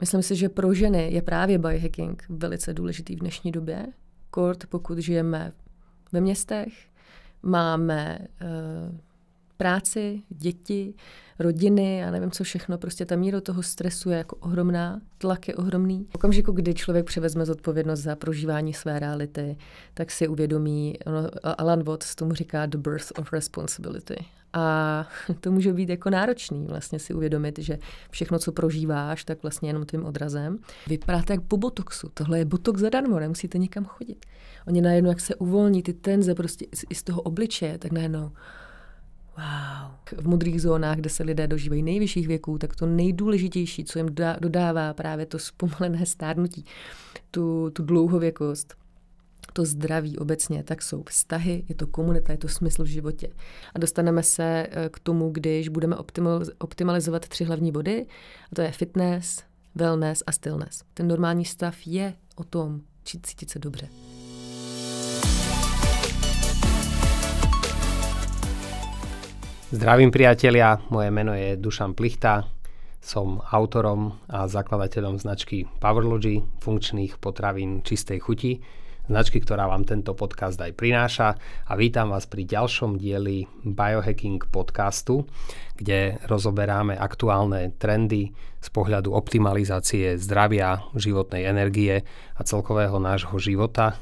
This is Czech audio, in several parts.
Myslím si, že pro ženy je právě biohacking velice důležitý v dnešní době. Kort, pokud žijeme ve městech, máme uh, práci, děti, rodiny a nevím co všechno, prostě ta míra toho stresu je jako ohromná, tlak je ohromný. V okamžiku, kdy člověk převezme zodpovědnost za prožívání své reality, tak si uvědomí, ono, Alan Watts tomu říká the birth of responsibility. A to může být jako náročný vlastně si uvědomit, že všechno, co prožíváš, tak vlastně jenom tvým odrazem. Vypadáte jak po botoxu. Tohle je botox zadarmo, nemusíte nikam chodit. Oni najednou, jak se uvolní ty tenze prostě i z toho obličeje, tak najednou Wow. V modrých zónách, kde se lidé dožívají nejvyšších věků, tak to nejdůležitější, co jim dodává právě to zpomalené stárnutí, tu, tu dlouhověkost, to zdraví obecně, tak jsou vztahy, je to komunita, je to smysl v životě. A dostaneme se eh, k tomu, když budeme optimalizovat tři hlavní body, a to je fitness, wellness a stillness. Ten normální stav je o tom, cítit se dobře. Zdravím priatelia, moje meno je Dušan Plichta, som autorom a zakladateľom značky Powerlogy, funkčných potravín čistej chuti, značky, ktorá vám tento podcast aj prináša a vítam vás pri ďalšom dieli Biohacking podcastu, kde rozoberáme aktuálne trendy z pohľadu optimalizácie zdravia, životnej energie a celkového nášho života –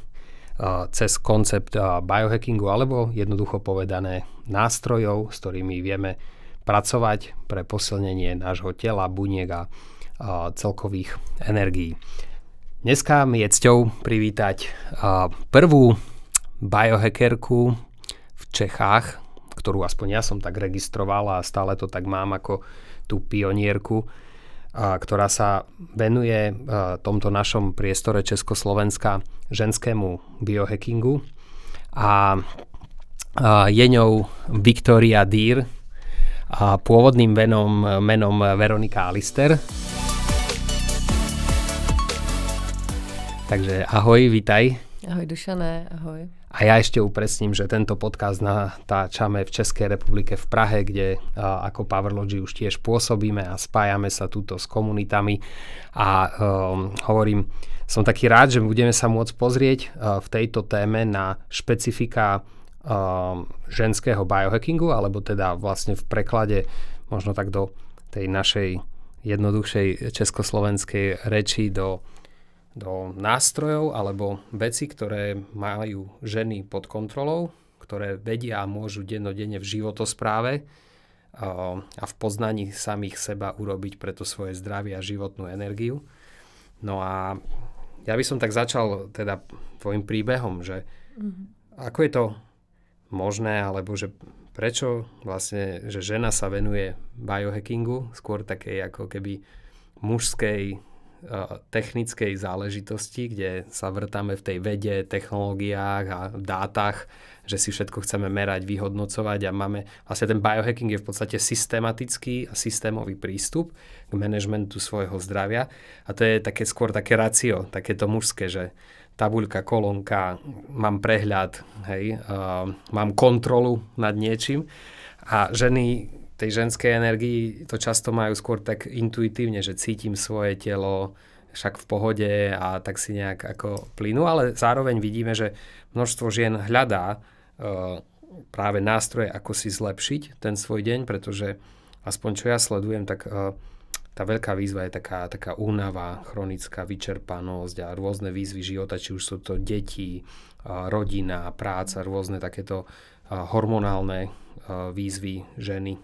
cez koncept biohackingu alebo jednoducho povedané nástrojov, s ktorými vieme pracovať pre posilnenie nášho tela, buniek a celkových energií. Dneska mi je cťou privítať prvú biohackerku v Čechách, ktorú aspoň ja som tak registroval a stále to tak mám ako tú pionierku ktorá sa venuje e, tomto našom priestore Československa ženskému biohackingu. A e, je ňou Victoria Deer a pôvodným menom, menom Veronika Alister. Takže ahoj, vítaj. Ahoj Dušané, ahoj. A ja ešte upresním, že tento podcast natáčame v Českej republike v Prahe, kde ako Powerlogy už tiež pôsobíme a spájame sa tuto s komunitami. A um, hovorím, som taký rád, že budeme sa môcť pozrieť uh, v tejto téme na špecifika uh, ženského biohackingu, alebo teda vlastne v preklade možno tak do tej našej jednoduchšej československej reči do do nástrojov alebo veci, ktoré majú ženy pod kontrolou, ktoré vedia a môžu dennodenne v životospráve a v poznaní samých seba urobiť pre to svoje zdravie a životnú energiu. No a ja by som tak začal teda tvojim príbehom, že mm-hmm. ako je to možné, alebo že prečo vlastne, že žena sa venuje biohackingu, skôr takej ako keby mužskej Eh, technickej záležitosti, kde sa vrtáme v tej vede, technológiách a dátach, že si všetko chceme merať, vyhodnocovať a máme, vlastne ten biohacking je v podstate systematický a systémový prístup k manažmentu svojho zdravia a to je také skôr také racio, také to mužské, že tabuľka, kolónka, mám prehľad, hej, uh, mám kontrolu nad niečím a ženy tej ženskej energii to často majú skôr tak intuitívne, že cítim svoje telo, však v pohode a tak si nejak ako plynu, ale zároveň vidíme, že množstvo žien hľadá uh, práve nástroje, ako si zlepšiť ten svoj deň, pretože aspoň čo ja sledujem, tak uh, tá veľká výzva je taká, taká únava, chronická vyčerpanosť a rôzne výzvy života, či už sú to deti, uh, rodina, práca, rôzne takéto hormonálne výzvy ženy.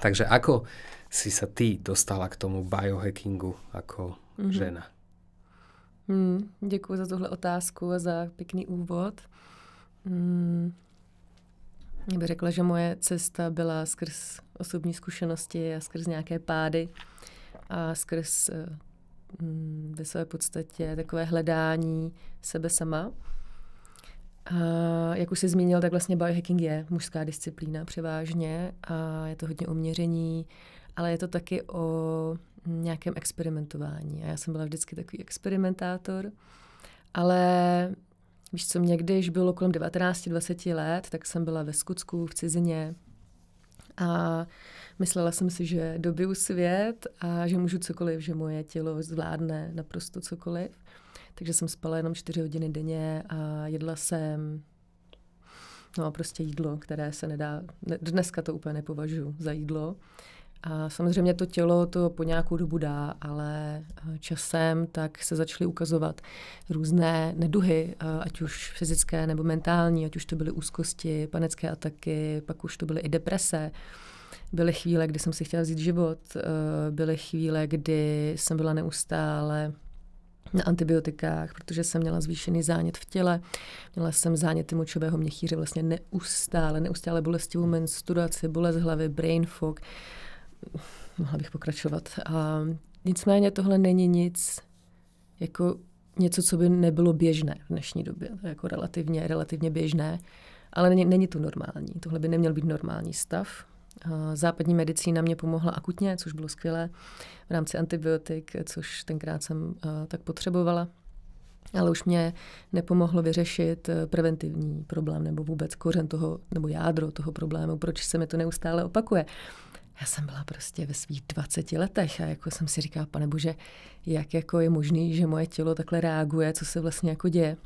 Takže ako si sa ty dostala k tomu biohackingu jako mm-hmm. žena? Mm, děkuji za tuhle otázku a za pěkný úvod. Mm, já bych řekla, že moje cesta byla skrz osobní zkušenosti a skrz nějaké pády a skrz mm, ve své podstatě takové hledání sebe sama Uh, jak už jsi zmínil, tak vlastně biohacking je mužská disciplína převážně a je to hodně o měření, ale je to taky o nějakém experimentování. A já jsem byla vždycky takový experimentátor, ale víš co, mě když bylo kolem 19-20 let, tak jsem byla ve Skutsku, v cizině a myslela jsem si, že dobiju svět a že můžu cokoliv, že moje tělo zvládne naprosto cokoliv takže jsem spala jenom čtyři hodiny denně a jedla jsem no a prostě jídlo, které se nedá, dneska to úplně nepovažuji za jídlo. A samozřejmě to tělo to po nějakou dobu dá, ale eh, časem tak se začaly ukazovat různé neduhy, eh, ať už fyzické nebo mentální, ať už to byly úzkosti, panické ataky, pak už to byly i deprese. Byly chvíle, kdy jsem si chtěla vzít život, eh, byly chvíle, kdy jsem byla neustále na antibiotikách, protože jsem měla zvýšený zánět v těle, měla jsem záněty močového měchýře, vlastně neustále, neustále bolestivou menstruaci, bolest hlavy, brain fog. Mohla bych pokračovat. A nicméně tohle není nic jako něco, co by nebylo běžné v dnešní době, to je jako relativně, relativně běžné, ale není, není to normální. Tohle by neměl být normální stav. Eh, západní medicína mě pomohla akutně, což bylo skvělé, v rámci antibiotik, což tenkrát jsem eh, tak potřebovala. Ale už mě nepomohlo vyřešit eh, preventivní problém nebo vůbec kořen toho, nebo jádro toho problému, proč se mi to neustále opakuje. Já jsem byla prostě ve svých 20 letech a jako jsem si říkala, pane bože, jak jako je možný, že moje tělo takhle reaguje, co se vlastně jako děje.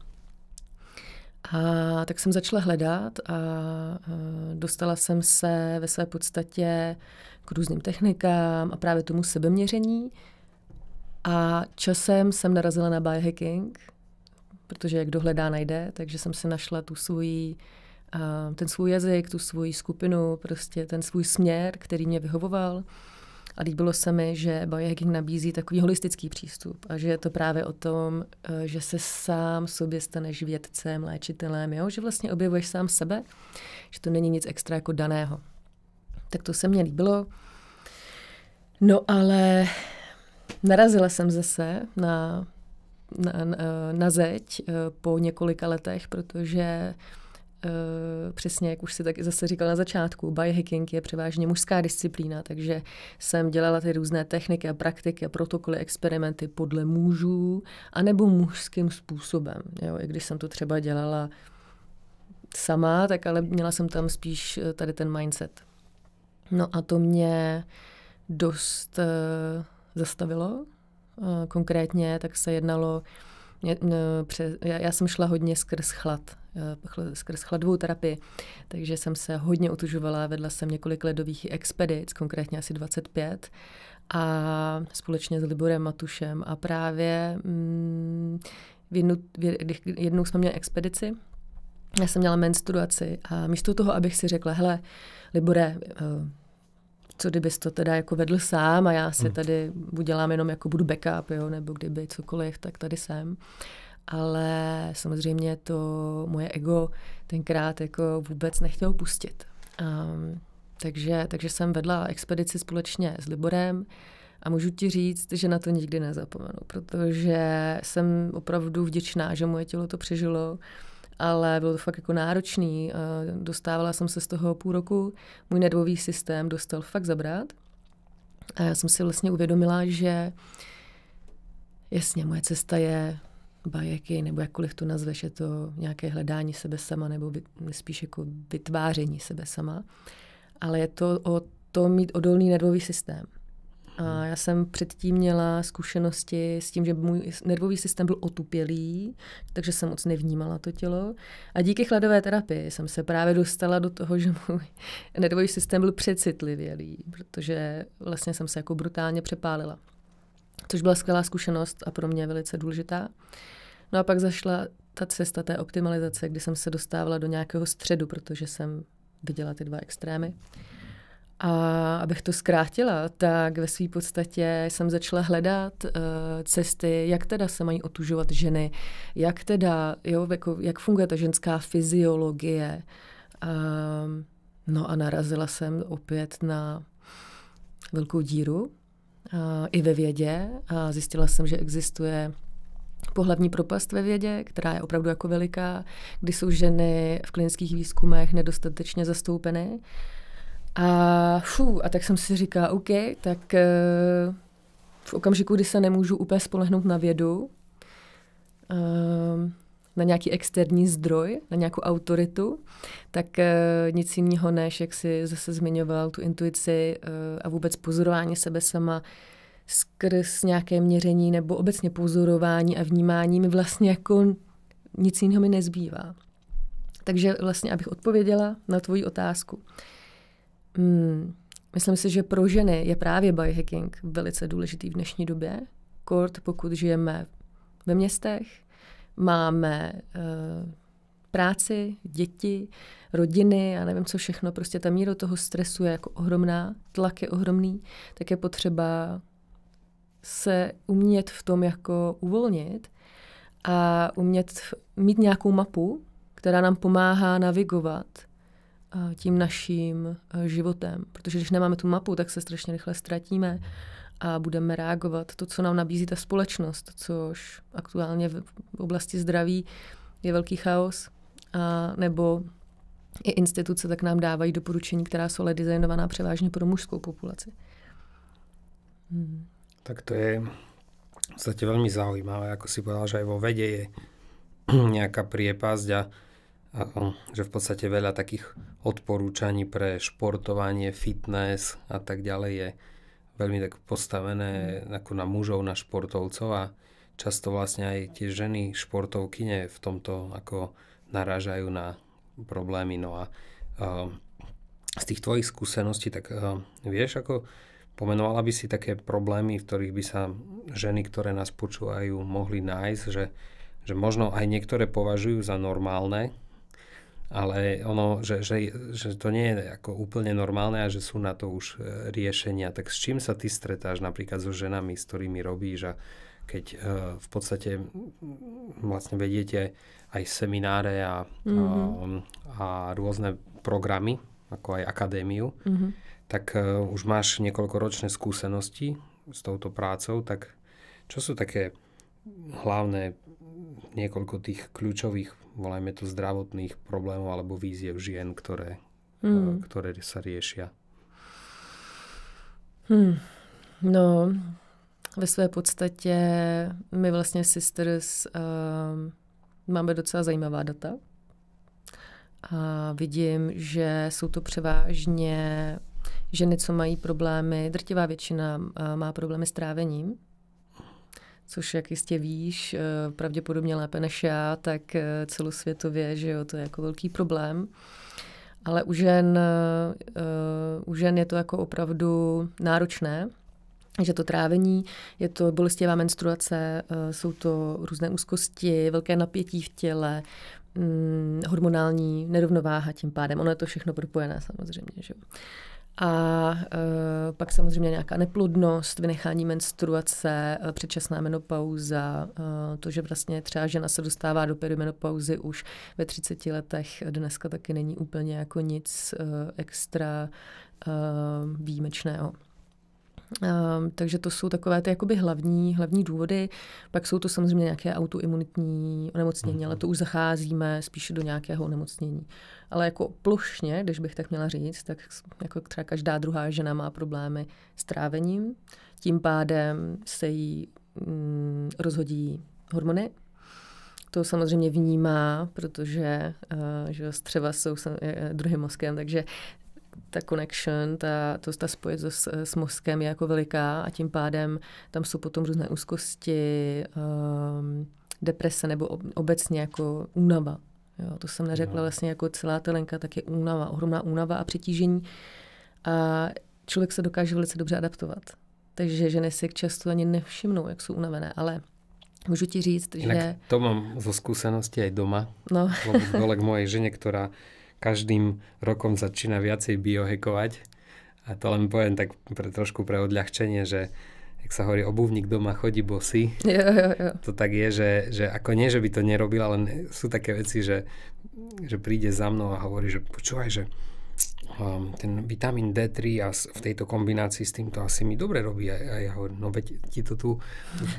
A tak jsem začala hledat a dostala jsem se ve své podstatě k různým technikám a právě tomu sebeměření. A časem jsem narazila na biohacking, protože jak dohledá, najde, takže jsem si našla tu svůj ten svůj jazyk, tu svoji skupinu, prostě ten svůj směr, který mě vyhovoval. A líbilo se mi, že biohacking nabízí takový holistický přístup a že je to právě o tom, eh, že se sám sobě staneš vědcem, léčitelem, jo? že vlastně objevuješ sám sebe, že to není nic extra jako daného. Tak to se mně líbilo. No ale narazila jsem zase na, na, na, eh, na zeď eh, po několika letech, protože Eh, přesně, jak už si tak zase říkal na začátku, biohacking je převážně mužská disciplína, takže jsem dělala ty různé techniky a praktiky a protokoly, experimenty podle mužů, anebo mužským způsobem. Jo? I když jsem to třeba dělala sama, tak ale měla jsem tam spíš eh, tady ten mindset. No a to mě dost uh, zastavilo. Uh, konkrétně tak se jednalo mě, mě, pře, já, já jsem šla hodně skrz chlad, eh, skrz chladovou terapii, takže jsem se hodně otužovala, vedla jsem několik ledových expedic, konkrétně asi 25, a společně s Liborem Matušem. A právě mm, v jednu, v, jednou jsme měli expedici, já jsem měla menstruaci a místo toho, abych si řekla, hele, Libore, eh, co kdybys to teda jako vedl sám a já hmm. tady udělám jenom jako budu backup, jo, nebo kdyby cokoliv, tak tady jsem. Ale samozřejmě to moje ego tenkrát jako vůbec nechtělo pustit. Um, takže, takže jsem vedla expedici společně s Liborem a můžu ti říct, že na to nikdy nezapomenu, protože jsem opravdu vděčná, že moje tělo to přežilo ale bylo to fakt jako náročný. Eh, dostávala jsem se z toho půl roku, můj nervový systém dostal fakt zabrat. A já jsem si vlastně uvědomila, že jasně, moje cesta je bajeky, nebo jakkoliv to nazveš, je to nějaké hledání sebe sama, nebo spíš jako vytváření sebe sama. Ale je to o to mít odolný nervový systém. A já jsem předtím měla zkušenosti s tím, že můj nervový systém byl otupělý, takže jsem moc nevnímala to tělo. A díky chladové terapii jsem se právě dostala do toho, že můj nervový systém byl přecitlivělý, protože vlastně jsem se jako brutálně přepálila. Což byla skvělá zkušenost a pro mě velice důležitá. No a pak zašla ta cesta té optimalizace, kdy jsem se dostávala do nějakého středu, protože jsem viděla ty dva extrémy. A abych to zkrátila, tak ve své podstatě jsem začala hledat uh, cesty, jak teda se mají otužovat ženy, jak teda, jo, jako, jak funguje ta ženská fyziologie. Um, no a narazila jsem opět na velkou díru uh, i ve vědě a zjistila jsem, že existuje pohlavní propast ve vědě, která je opravdu jako veliká, kdy jsou ženy v klinických výzkumech nedostatečně zastoupeny. Uh, a, fů, a tak jsem si říkala, OK, tak eh, v okamžiku, kdy se nemůžu úplně spolehnout na vědu, ehm, na nějaký externí zdroj, na nějakou autoritu, tak eh, nic jiného než, jak si zase zmiňoval, tu intuici eh, a vůbec pozorování sebe sama skrz nějaké měření nebo obecně pozorování a vnímání mi vlastně jako nic jiného mi nezbývá. Takže vlastně, abych odpověděla na tvoji otázku. Uh, Hmm. myslím si, že pro ženy je právě biohacking velice důležitý v dnešní době. Kort, pokud žijeme ve městech, máme uh, práci, děti, rodiny a nevím co všechno, prostě ta míra toho stresu je jako ohromná, tlak je ohromný, tak je potřeba se umět v tom jako uvolnit a umět mít nějakou mapu, která nám pomáhá navigovat Eh, tím naším eh, životem. Protože když nemáme tu mapu, tak se strašně rychle ztratíme a budeme reagovat to, co nám nabízí ta společnost, což aktuálně v oblasti zdraví je velký chaos, a nebo i instituce tak nám dávají doporučení, která jsou ale designovaná převážně pro mužskou populaci. Hmm. Tak to je v velmi veľmi zaujímavé, jako si povedal, že i vo vede je nějaká priepasť a že v podstate veľa takých odporúčaní pre športovanie, fitness a tak ďalej je veľmi tak postavené ako na mužov, na športovcov a často vlastne aj tie ženy športovkyne v tomto ako narážajú na problémy. No a ehm, z tých tvojich skúseností, tak ehm, vieš, ako pomenovala by si také problémy, v ktorých by sa ženy, ktoré nás počúvajú, mohli nájsť, že, že možno aj niektoré považujú za normálne, ale ono, že, že, že to nie je ako úplne normálne a že sú na to už e, riešenia. Tak s čím sa ty stretáš napríklad so ženami, s ktorými robíš a keď uh, v podstate vlastne vediete aj semináre a, mm-hmm. a, a rôzne programy, ako aj akadémiu, mm-hmm. tak uh, už máš niekoľkoročné skúsenosti s touto prácou, tak čo sú také hlavné niekoľko tých kľúčových, volajme to zdravotných problémov alebo výziev žien, ktoré, mm. ktoré sa riešia. Hmm. No, ve své podstatě my vlastně Sisters uh, máme docela zajímavá data. A vidím, že jsou to převážně ženy, co mají problémy, drtivá většina uh, má problémy s trávením, což jak jistě víš, eh, pravděpodobně lépe než já, tak eh, celosvětově, že jo, to je jako velký problém. Ale u žen, eh, u žen je to jako opravdu náročné, že to trávení, je to bolestivá menstruace, jsou to různé úzkosti, velké napětí v těle, mm, hormonální nerovnováha tím pádem. Ono je to všechno propojené samozřejmě. Že? A e, pak samozřejmě nějaká neplodnost, vynechání menstruace, e, předčasná menopauza, e, to, že vlastně třeba žena se dostává do perimenopauzy už ve 30 letech, dneska taky není úplně jako nic e, extra e, výjimečného. Um, takže to jsou takové ty jakoby hlavní, hlavní důvody. Pak jsou to samozřejmě nějaké autoimunitní onemocnění, mm-hmm. ale to už zacházíme spíše do nějakého onemocnění. Ale jako plošně, když bych tak měla říct, tak jako třeba každá druhá žena má problémy s trávením, tím pádem se jí mm, rozhodí hormony, to samozřejmě vnímá, protože uh, že střeva jsou uh, druhým mozkem, takže ta connection, ta, to, ta spojit s, s mozkem je jako veliká a tím pádem tam jsou potom různé úzkosti, um, deprese nebo ob, obecně jako únava. Jo, to jsem neřekla, no. vlastně jako celá telenka, tak je únava, ohromná únava a přetížení. A člověk se dokáže velice dobře adaptovat. Takže ženy si často ani nevšimnou, jak jsou unavené, ale Můžu ti říct, Jinak že... to mám zo zkušenosti i doma. No. Lebo k mojej ženě, která každým rokom začína viacej biohekovať. A to len poviem tak pre trošku pre odľahčenie, že jak sa hovorí, obuvník doma chodí bosy. Jo, jo, jo. To tak je, že, že ako nie, že by to nerobila, ale sú také veci, že, že príde za mnou a hovorí, že počúvaj, že um, ten vitamín D3 a v tejto kombinácii s týmto asi mi dobre robí. A, a ja hovorím, no veď ti to tu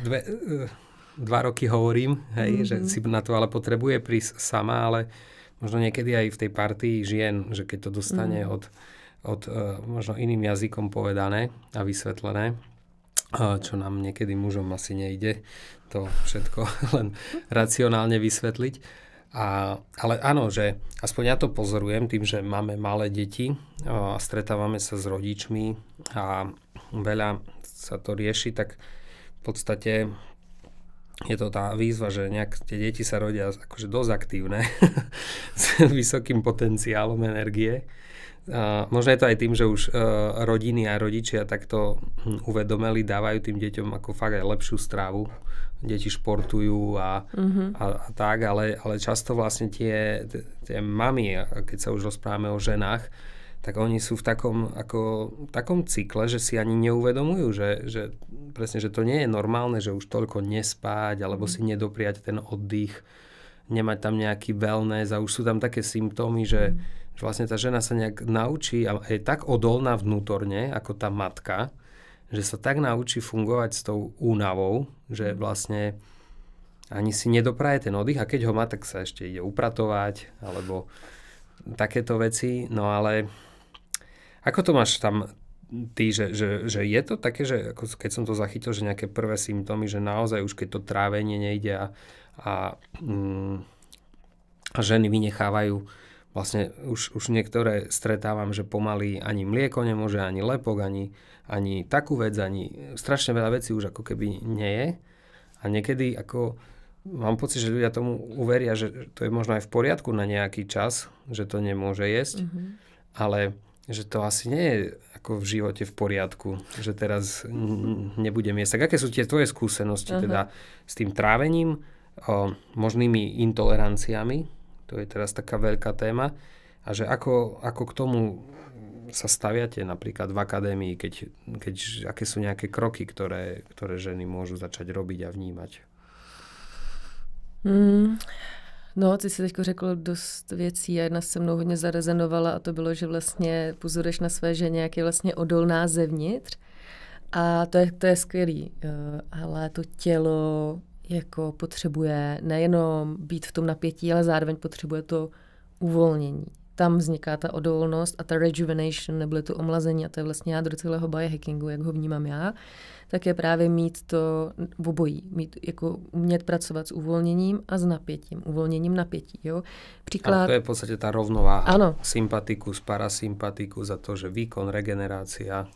dve, eh, dva roky hovorím, hej, mm -hmm. že si na to ale potrebuje prísť sama, ale možno niekedy aj v tej partii žien, že keď to dostane mm. od, od uh, možno iným jazykom povedané a vysvetlené, uh, čo nám niekedy mužom asi nejde to všetko len racionálne vysvetliť. A, ale áno, že aspoň ja to pozorujem tým, že máme malé deti e, a stretávame sa s rodičmi a veľa sa to rieši, tak v podstate je to tá výzva, že nejak tie deti sa rodia akože dosť aktívne, s vysokým potenciálom energie. A možno je to aj tým, že už e, rodiny a rodičia takto hm, uvedomeli, dávajú tým deťom ako fakt aj lepšiu stravu. Deti športujú a, mm-hmm. a, a tak, ale, ale často vlastne tie, tie mami, keď sa už rozprávame o ženách, tak oni sú v takom, ako, takom cykle, že si ani neuvedomujú, že, že presne, že to nie je normálne, že už toľko nespať, alebo mhm. si nedopriať ten oddych, nemať tam nejaký wellness a už sú tam také symptómy, že, mhm. že vlastne tá žena sa nejak naučí a je tak odolná vnútorne, ako tá matka, že sa tak naučí fungovať s tou únavou, že mhm. vlastne ani si nedopraje ten oddych a keď ho má, tak sa ešte ide upratovať, alebo takéto veci, no ale Ako to máš tam ty, že, že, že je to také, že ako keď som to zachytil, že nejaké prvé symptómy, že naozaj už keď to trávenie nejde a, a, mm, a ženy vynechávajú vlastne už, už niektoré stretávam, že pomaly ani mlieko nemôže, ani lepok, ani, ani takú vec, ani strašne veľa vecí už ako keby nie je. A niekedy ako mám pocit, že ľudia tomu uveria, že to je možno aj v poriadku na nejaký čas, že to nemôže jesť, mm-hmm. ale že to asi nie je ako v živote v poriadku, že teraz nebudem jesť. Tak aké sú tie tvoje skúsenosti uh-huh. teda s tým trávením, o, možnými intoleranciami, to je teraz taká veľká téma, a že ako, ako k tomu sa staviate napríklad v akadémii, keď, keď aké sú nejaké kroky, ktoré, ktoré ženy môžu začať robiť a vnímať? Mm, No, ty jsi teď řekl dost věcí a jedna se mnou hodně zarezenovala a to bylo, že vlastně pozoruješ na své ženě, jak je vlastně odolná zevnitř a to je, to je skvělý, eh, ale to tělo jako potřebuje nejenom být v tom napětí, ale zároveň potřebuje to uvolnění tam vzniká ta odolnost a ta rejuvenation, nebo to omlazení, a to je vlastně jádro celého biohackingu, jak ho vnímám já, tak je právě mít to v obojí, mít, jako umět pracovat s uvolněním a s napětím, uvolněním napětí, jo. Příklad... A to je v podstatě ta rovnováha. Ano. Sympatikus, parasympatikus za to, že výkon, regenerácia.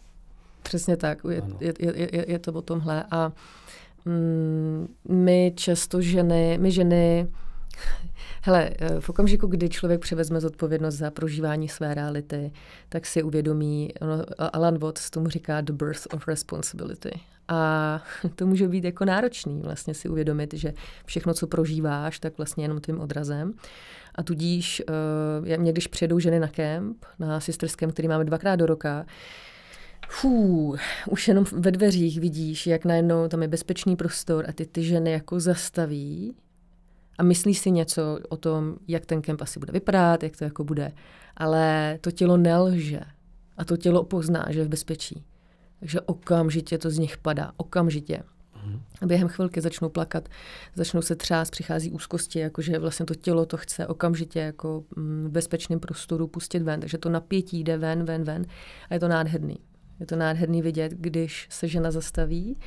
Přesně tak, je, je, je, je, je to o tomhle a mm, my často ženy, my ženy Hele, eh, v okamžiku, kdy člověk převezme zodpovědnost za prožívání své reality, tak si uvědomí, no, Alan Watts tomu říká the birth of responsibility. A to může být jako náročný vlastně si uvědomit, že všechno, co prožíváš, tak vlastně jenom tím odrazem. A tudíž uh, mě, když přijedou ženy na kemp, na sisterském, který máme dvakrát do roka, Fú, už jenom ve dveřích vidíš, jak najednou tam je bezpečný prostor a ty ty ženy jako zastaví a myslíš si něco o tom, jak ten kemp asi bude vypadat, jak to jako bude, ale to tělo nelže a to tělo pozná, že je v bezpečí. Takže okamžitě to z nich padá, okamžitě. Mhm. A během chvilky začnou plakat, začnou se třást, přichází úzkosti, jakože vlastně to tělo to chce okamžitě jako mm, v bezpečném prostoru pustit ven. Takže to napětí jde ven, ven, ven a je to nádherný. Je to nádherný vidět, když se žena zastaví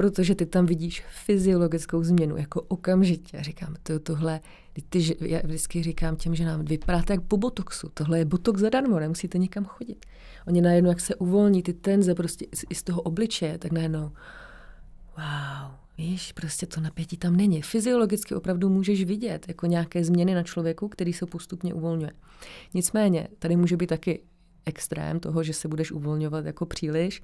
protože ty tam vidíš fyziologickou změnu, jako okamžitě. Říkám, to, tohle, ty, já vždycky říkám těm, že nám vypadáte jak po botoxu, tohle je botox zadarmo, nemusíte nikam chodit. Oni najednou, jak se uvolní ty tenze prostě i z toho obličeje, tak najednou, wow, Víš, prostě to napětí tam není. Fyziologicky opravdu můžeš vidět jako nějaké změny na člověku, který se postupně uvolňuje. Nicméně, tady může být taky extrém toho, že se budeš uvolňovat jako příliš,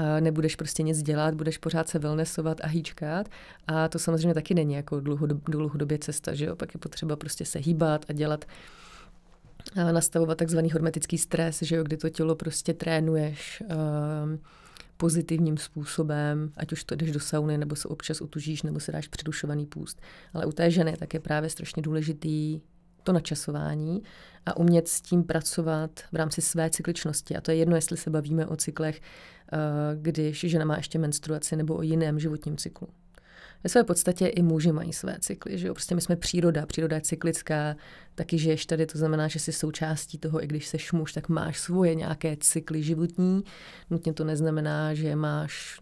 a nebudeš prostě nic dělat, budeš pořád se wellnessovat a hýčkat a to samozřejmě taky není jako dlouhodobě cesta, že jo, pak je potřeba prostě se hýbat a dělat a nastavovat takzvaný hormetický stres, že jo, kdy to tělo prostě trénuješ um, pozitivním způsobem, ať už to jdeš do sauny, nebo se občas utužíš, nebo se dáš předušovaný půst. Ale u té ženy tak je právě strašně důležitý to načasování a umět s tím pracovat v rámci své cykličnosti. A to je jedno, jestli se bavíme o cyklech, eh, když žena má ještě menstruaci nebo o jiném životním cyklu. Ve své podstatě i muži mají své cykly, že jo? Prostě my jsme příroda, příroda je cyklická, taky žiješ tady, to znamená, že jsi součástí toho, i když seš muž, tak máš svoje nějaké cykly životní. Nutně to neznamená, že máš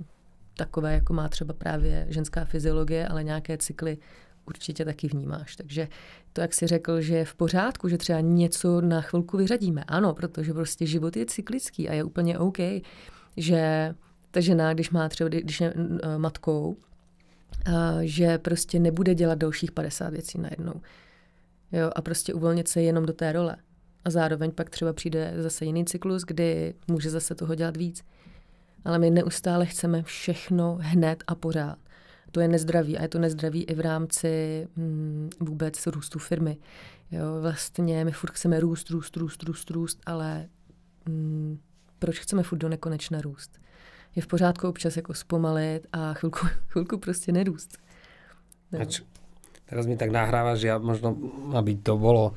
takové, jako má třeba právě ženská fyziologie, ale nějaké cykly určitě taky vnímáš. Takže to, jak si řekl, že je v pořádku, že třeba něco na chvilku vyřadíme. Ano, protože prostě život je cyklický a je úplně OK, že ta žena, když má třeba, když je e, matkou, e, že prostě nebude dělat dalších 50 věcí najednou. Jo, a prostě uvolnit se jenom do té role. A zároveň pak třeba přijde zase jiný cyklus, kdy může zase toho dělat víc. Ale my neustále chceme všechno hned a pořád to je nezdravý a je to nezdravý i v rámci mm, vůbec růstu firmy. Jo, vlastně my furt chceme růst, růst, růst, růst, růst, ale mm, proč chceme furt do nekonečna růst? Je v pořádku občas jako zpomalit a chvilku, chvilku prostě nerůst. No. Ač, teraz mi tak že já možno, aby to bylo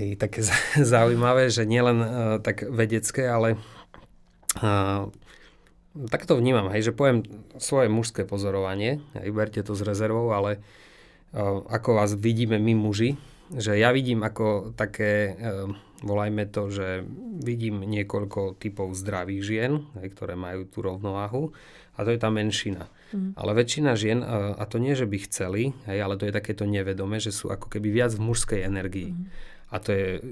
i také zaujímavé, že nielen uh, tak vedecké, ale uh, tak to vnímam, hej, že poviem svoje mužské pozorovanie, hej, berte to s rezervou, ale uh, ako vás vidíme my muži, že ja vidím ako také, uh, volajme to, že vidím niekoľko typov zdravých žien, hej, ktoré majú tú rovnováhu a to je tá menšina. Mm. Ale väčšina žien, uh, a to nie, že by chceli, hej, ale to je takéto nevedomé, že sú ako keby viac v mužskej energii. Mm a to je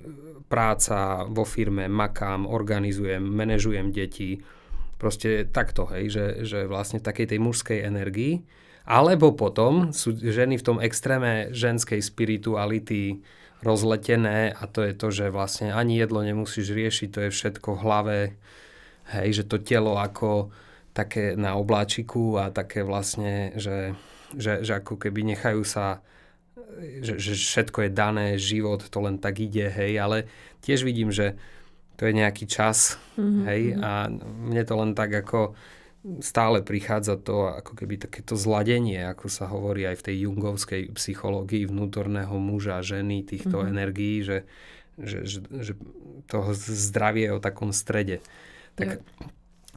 práca vo firme, makám, organizujem, manažujem deti, Proste takto, hej, že, že vlastne v takej tej mužskej energii. Alebo potom sú ženy v tom extréme ženskej spirituality rozletené a to je to, že vlastne ani jedlo nemusíš riešiť, to je všetko v hlave, hej, že to telo ako také na obláčiku a také vlastne, že, že, že ako keby nechajú sa že, že všetko je dané, život to len tak ide, hej, ale tiež vidím, že to je nejaký čas, mm-hmm. hej, mhm. a mne to len tak ako stále prichádza to ako keby takéto zladenie, ako sa hovorí aj v tej jungovskej psychológii vnútorného muža, ženy, týchto mm-hmm. energií, že, že, že, že toho zdravie je o takom strede. Tak,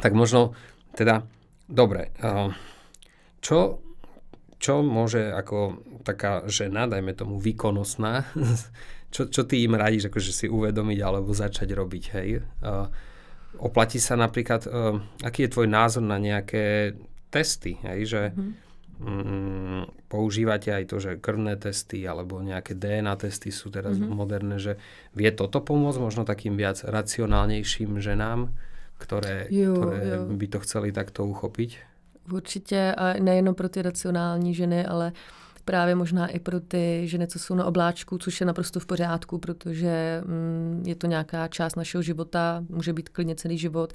tak možno teda, dobre, čo, čo môže ako taká žena, dajme tomu výkonnostná, čo, čo ty im radíš, akože si uvedomiť alebo začať robiť, hej? Uh, oplatí sa napríklad, uh, aký je tvoj názor na nejaké testy, hej, že mhm. mm. um, používate aj to, že krvné testy alebo nejaké DNA testy sú teraz mm-hmm. moderné, že vie toto pomôcť možno takým viac racionálnejším ženám, ktoré, jo, ktoré jo. by to chceli takto uchopiť? Určitě, a nejenom pro ty racionální ženy, ale uh, právě možná i pro ty ženy, co jsou na obláčku, což je naprosto v pořádku, protože mm, je to nějaká část našeho života, může být klidně celý život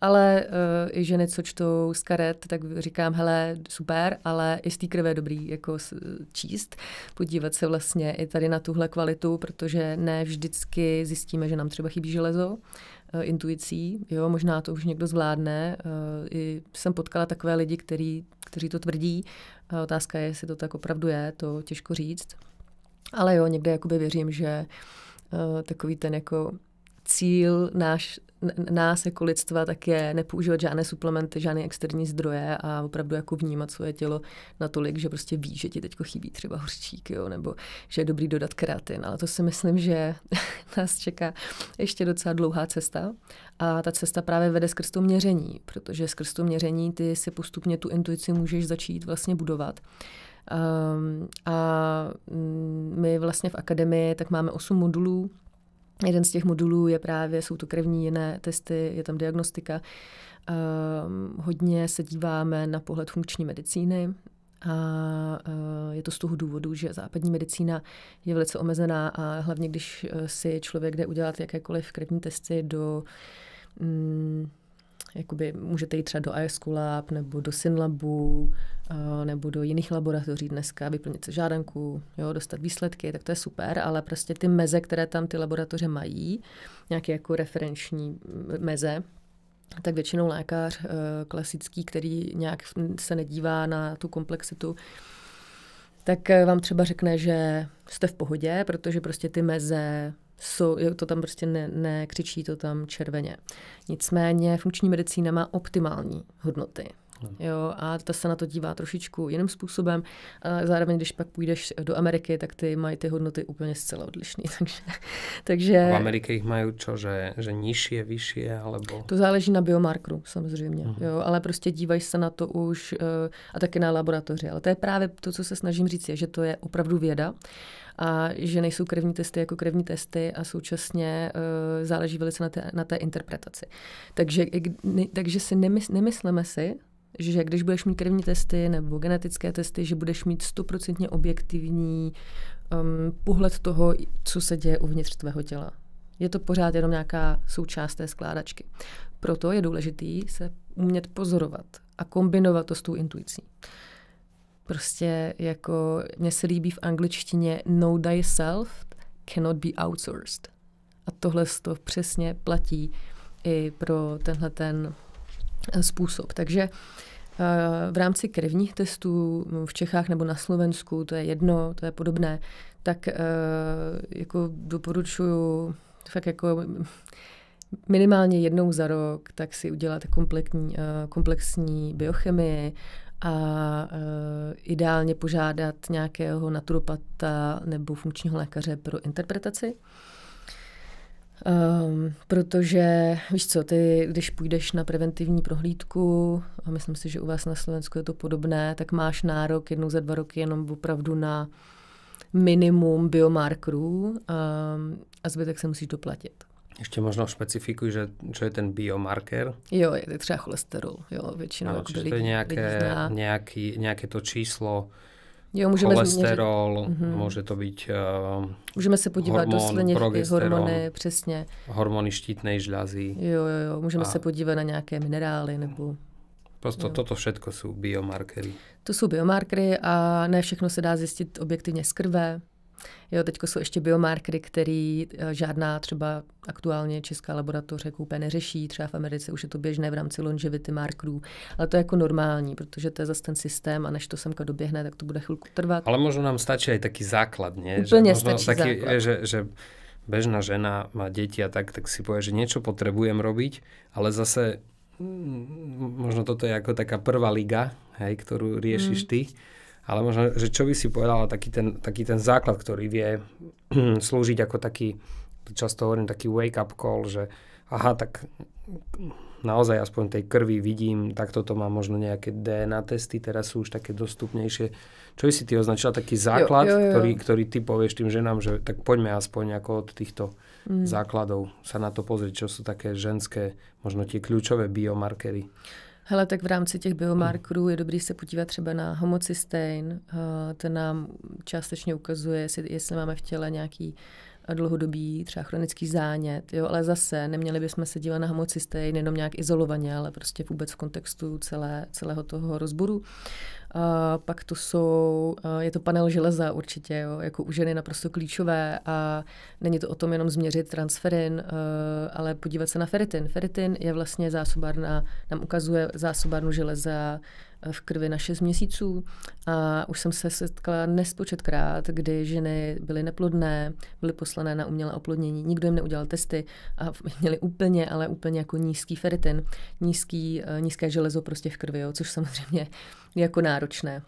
ale uh, i ženy, co čtou z karet, tak říkám, hele, super, ale i z té krve je dobrý jako číst, podívat se vlastně i tady na tuhle kvalitu, protože ne vždycky zjistíme, že nám třeba chybí železo, eh, intuicí, jo, možná to už někdo zvládne. Eh, I jsem potkala takové lidi, který, kteří to tvrdí. Otázka je, jestli to tak opravdu je, to těžko říct. Ale jo, někde jakoby věřím, že takový ten jako cíl náš, nás jako lidstva tak je nepoužívat žádné suplementy, žádné externí zdroje a opravdu jako vnímat svoje tělo natolik, že prostě ví, že ti teď chybí třeba hořčík, jo, nebo že je dobrý dodat kreatin, ale to si myslím, že nás čeká ještě docela dlouhá cesta a ta cesta právě vede skrz to měření, protože skrz to měření ty si postupně tu intuici můžeš začít vlastně budovat. Um, a mm, my vlastně v akademii tak máme osm modulů, Jeden z těch modulů je právě, jsou to krevní jiné testy, je tam diagnostika. Ehm, hodně se díváme na pohled funkční medicíny, a eh, je to z toho důvodu, že západní medicína je velice omezená a hlavně, když eh, si člověk jde udělat jakékoliv krevní testy do mm, Jakoby můžete jít třeba do iSchoolab nebo do SynLabu eh, nebo do jiných laboratoří dneska, vyplnit se žádanku, jo, dostat výsledky, tak to je super, ale prostě ty meze, které tam ty laboratoře mají, nějaké jako referenční meze, tak většinou lékař eh, klasický, který nějak se nedívá na tu komplexitu, tak eh, vám třeba řekne, že jste v pohodě, protože prostě ty meze jsou, to tam prostě ne, ne, křičí to tam červeně. Nicméně funkční medicína má optimální hodnoty. Hmm. Jo, a ta se na to dívá trošičku jiným způsobem. A zároveň, když pak půjdeš do Ameriky, tak ty mají ty hodnoty úplně zcela odlišné. Takže, takže... V Americe jich mají co, že, že nižší, vyšší, alebo... To záleží na biomarkeru samozřejmě, uh-huh. jo, ale prostě dívají se na to už eh, a taky na laboratoři. Ale to je právě to, co se snažím říct, je, že to je opravdu věda a že nejsou krevní testy jako krevní testy a současně uh, záleží velice na té, na té interpretaci. Takže, takže si nemysl, nemysleme si, že když budeš mít krevní testy nebo genetické testy, že budeš mít stoprocentně objektivní um, pohled toho, co se děje uvnitř tvého těla. Je to pořád jenom nějaká součást té skládačky. Proto je důležitý se umět pozorovat a kombinovat to s tou intuicí. Uh, Prostě jako, mně se líbí v angličtině know thyself cannot be outsourced. A tohle to přesně platí i pro tenhle ten eh, způsob. Takže eh, v rámci krevních testů mm, v Čechách nebo na Slovensku, to je jedno, to je podobné, tak eh, jako doporučuju fakt jako minimálně jednou za rok, tak si udělat komplexní, komplexní biochemii, a uh, ideálně požádat nějakého naturopata nebo funkčního lékaře pro interpretaci. Um, protože, víš co, ty, když půjdeš na preventivní prohlídku, a myslím si, že u vás na Slovensku je to podobné, tak máš nárok jednou za dva roky jenom opravdu na minimum biomarkerů um, a zbytek se musíš doplatit. Ještě možná specifikuji, že co je ten biomarker. Jo, je to třeba cholesterol, jo, většinou. Ano, jako čiže to je nějaké, nějaký, nějaké to číslo, Jo, můžeme cholesterol, změřit. Mm-hmm. může to být uh, Můžeme se podívat hormon, do slinivky, hormony, přesně. Hormony štítné žlázy. Jo, jo, jo, můžeme a... se podívat na nějaké minerály nebo... Prosto toto všechno jsou biomarkery. To jsou biomarkery a ne všechno se dá zjistit objektivně z krve, Jo, teď jsou ještě biomarkery, který eh, žádná třeba aktuálně česká laboratoře koupé neřeší, třeba v Americe už je to běžné v rámci longevity markerů, ale to je jako normální, protože to je zase ten systém a než to semka doběhne, tak to bude chvilku trvat. Ale možná nám stačí i taký základ, ne? Úplně že stačí taky, základ. Eh, že, že bežná žena má děti a tak, tak si povie, že něco potrebujem robiť, ale zase mm, možno toto je jako taká prvá liga, hej, kterou riešiš mm. ty ale možno, že čo by si povedala taký ten, taký ten základ, ktorý vie slúžiť ako taký, často hovorím, taký wake-up call, že aha, tak naozaj aspoň tej krvi vidím, tak to má možno nejaké DNA testy, teraz sú už také dostupnejšie. Čo by si ty označila taký základ, jo, jo, jo. Ktorý, ktorý ty povieš tým ženám, že tak poďme aspoň ako od týchto mm. základov sa na to pozrieť, čo sú také ženské, možno tie kľúčové biomarkery. Hele, tak v rámci těch biomarkerů je dobrý se podívat třeba na homocystein. Eh, ten nám částečně ukazuje, jestli, jestli máme v těle nějaký dlouhodobý třeba chronický zánět, jo, ale zase neměli bychom se dívat na homocystein jenom nějak izolovaně, ale prostě vůbec v kontextu celé, celého toho rozboru. A pak to jsou, je to panel železa určitě, jo, jako u ženy naprosto klíčové a není to o tom jenom změřit transferin, ale podívat se na feritin. Feritin je vlastně zásobárna, nám ukazuje zásobárnu železa v krvi na 6 měsíců a už jsem se setkala nespočetkrát, kdy ženy byly neplodné, byly poslané na umělé oplodnění, nikdo jim neudělal testy a měli úplně, ale úplně jako nízký feritin, nízký, eh, nízké železo prostě v krvi, jo, což samozřejmě je jako náročné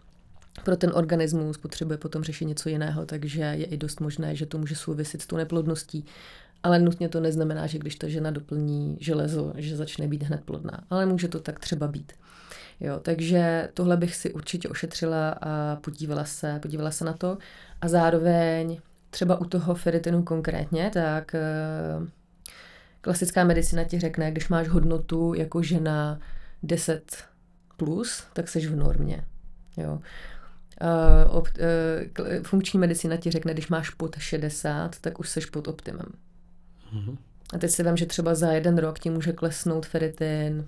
pro ten organismus potřebuje potom řešit něco jiného, takže je i dost možné, že to může souvisit s tou neplodností. Ale nutně to neznamená, že když ta žena doplní železo, že začne být hned plodná. Ale může to tak třeba být. Jo, takže tohle bych si určitě ošetřila a podívala se, podívala se na to. A zároveň třeba u toho feritinu konkrétně, tak eh, klasická medicina ti řekne, když máš hodnotu jako žena 10 plus, tak seš v normě. Jo. Uh, uh, funkční medicina ti řekne, když máš pod 60, tak už seš pod optimem. Mm-hmm. A teď si vím, že třeba za jeden rok ti může klesnout feritin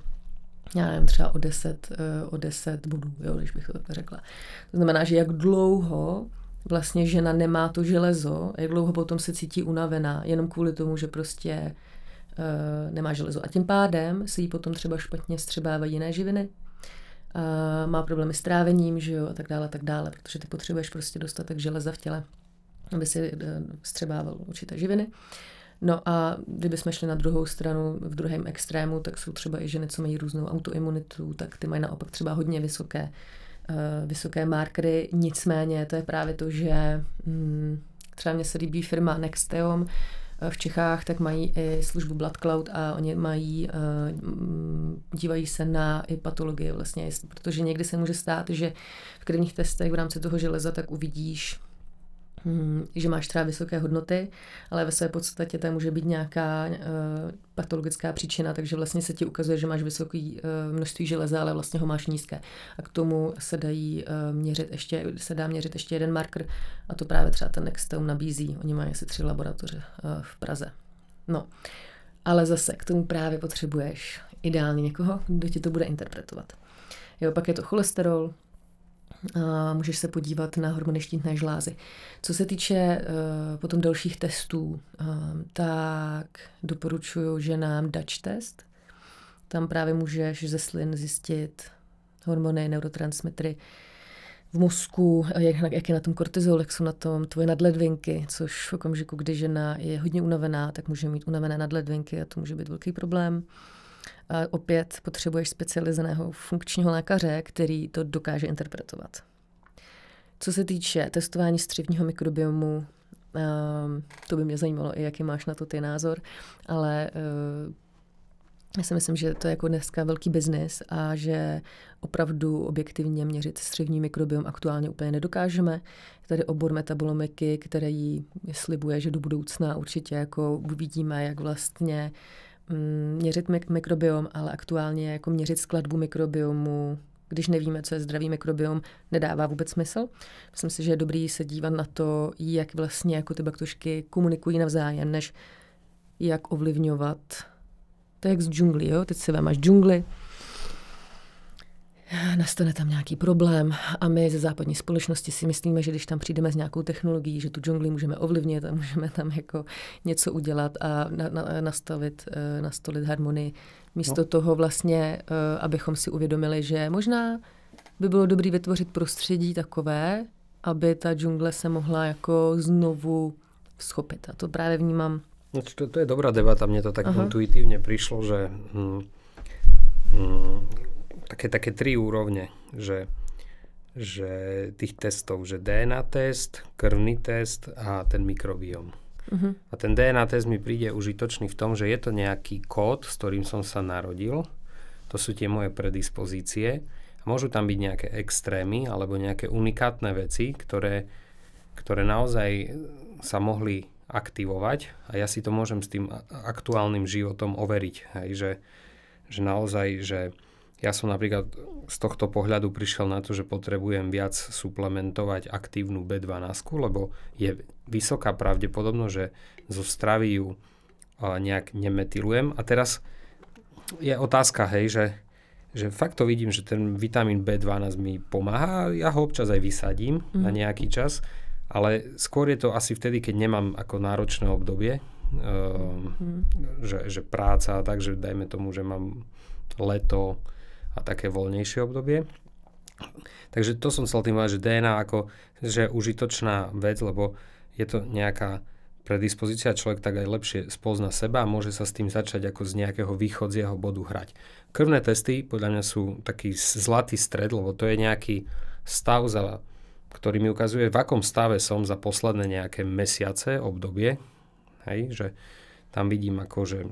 já nevím, třeba o 10, eh, o 10 bodů, jo, když bych to tak řekla. To znamená, že jak dlouho vlastně žena nemá to železo, jak dlouho potom se cítí unavená, jenom kvůli tomu, že prostě uh, nemá železo. A tím pádem se jí potom třeba špatně střebávají jiné živiny, uh, má problémy s trávením, že jo, a tak dále, a tak dále, protože ty potřebuješ prostě dostatek železa v těle, aby si uh, střebával určité živiny. Uh, No a kdybychom šli na druhou stranu, v druhém extrému, tak jsou třeba i ženy, co mají různou autoimunitu, tak ty mají naopak třeba hodně vysoké, eh, vysoké markery. Nicméně to je právě to, že mm, třeba mně se líbí firma Nexteom, eh, v Čechách, tak mají i službu Blood Cloud a oni mají, eh, dívají se na i patologie. vlastně, protože někdy se může stát, že v krevních testech v rámci toho železa tak uvidíš Hmm, že máš třeba vysoké hodnoty, ale ve své podstatě to může být nějaká uh, patologická příčina, takže vlastně se ti ukazuje, že máš vysoké uh, eh, množství železa, ale vlastně ho máš nízké. A k tomu se dají uh, měřit ještě, se dá měřit ještě jeden marker a to právě třeba ten Nextome nabízí. Oni mají asi tři laboratoře uh, v Praze. No, ale zase k tomu právě potřebuješ ideálně někoho, kdo ti to bude interpretovat. Jo, pak je to cholesterol, a eh, můžeš se podívat na hormony štítné žlázy. Co se týče uh, potom dalších testů, uh, tak doporučuju ženám Dutch test. Tam právě můžeš ze slin zjistit hormony, neurotransmitry v mozku, jak, jak je na tom kortizol, jak jsou na tom tvoje nadledvinky, což v okamžiku, kdy žena je hodně unavená, tak může mít unavené nadledvinky a to může být velký problém opět potřebuješ specializovaného funkčního lékaře, který to dokáže interpretovat. Co se týče testování střevního mikrobiomu, ehm, to by mě zajímalo i, jaký máš na to ty názor, ale eh, já si myslím, že to je jako dneska velký biznis a že opravdu objektivně měřit střevní mikrobiom aktuálně úplně nedokážeme. Je tady obor metabolomiky, který slibuje, že do budoucna určitě jako uvidíme, jak vlastně uh, Mm, měřit mik- mikrobiom, ale aktuálně jako měřit skladbu mikrobiomu, když nevíme, co je zdravý mikrobiom, nedává vůbec smysl. Myslím si, že je dobrý se dívat na to, jak vlastně jako ty baktušky komunikují navzájem, než jak ovlivňovat. To je jak z džungli, jo? Teď si vemáš máš džungli, nastane tam nějaký problém a my ze západní společnosti si myslíme, že když tam přijdeme s nějakou technologií, že tu džungli můžeme ovlivnit a můžeme tam jako něco udělat a na, na, nastavit, eh, nastolit harmonii. Místo no. toho vlastně, eh, abychom si uvědomili, že možná by bylo dobré vytvořit prostředí takové, aby ta džungle se mohla jako znovu schopit. A to právě vnímám. No, to, to je dobrá debata, mně to tak Aha. intuitivně přišlo, že hm, hm, také, také tri úrovne, že, že tých testov, že DNA test, krvný test a ten mikrobiom. Uh-huh. Mhm. A ten DNA test mi príde užitočný v tom, že je to nejaký kód, s ktorým som sa narodil, to sú tie moje predispozície. A môžu tam byť nejaké extrémy alebo nejaké unikátne veci, ktoré, ktoré naozaj sa mohli aktivovať a ja si to môžem s tým aktuálnym životom overiť. Hej, že, že naozaj, že Ja som napríklad z tohto pohľadu prišiel na to, že potrebujem viac suplementovať aktívnu B12, lebo je vysoká pravdepodobnosť, že zo stravy ju nejak nemetilujem. A teraz je otázka, hej, že, že fakt to vidím, že ten vitamín B12 mi pomáha, ja ho občas aj vysadím mm. na mhm. nejaký čas, ale skôr je to asi vtedy, keď nemám ako náročné obdobie, uh, mm. že, že práca, takže dajme tomu, že mám leto, a také voľnejšie obdobie. Takže to som chcel tým že DNA ako že je užitočná vec, lebo je to nejaká predispozícia, človek tak aj lepšie spozna seba a môže sa s tým začať ako z nejakého východzieho bodu hrať. Krvné testy podľa mňa sú taký zlatý stred, lebo to je nejaký stav, za, ktorý mi ukazuje, v akom stave som za posledné nejaké mesiace, obdobie, hej, že tam vidím že,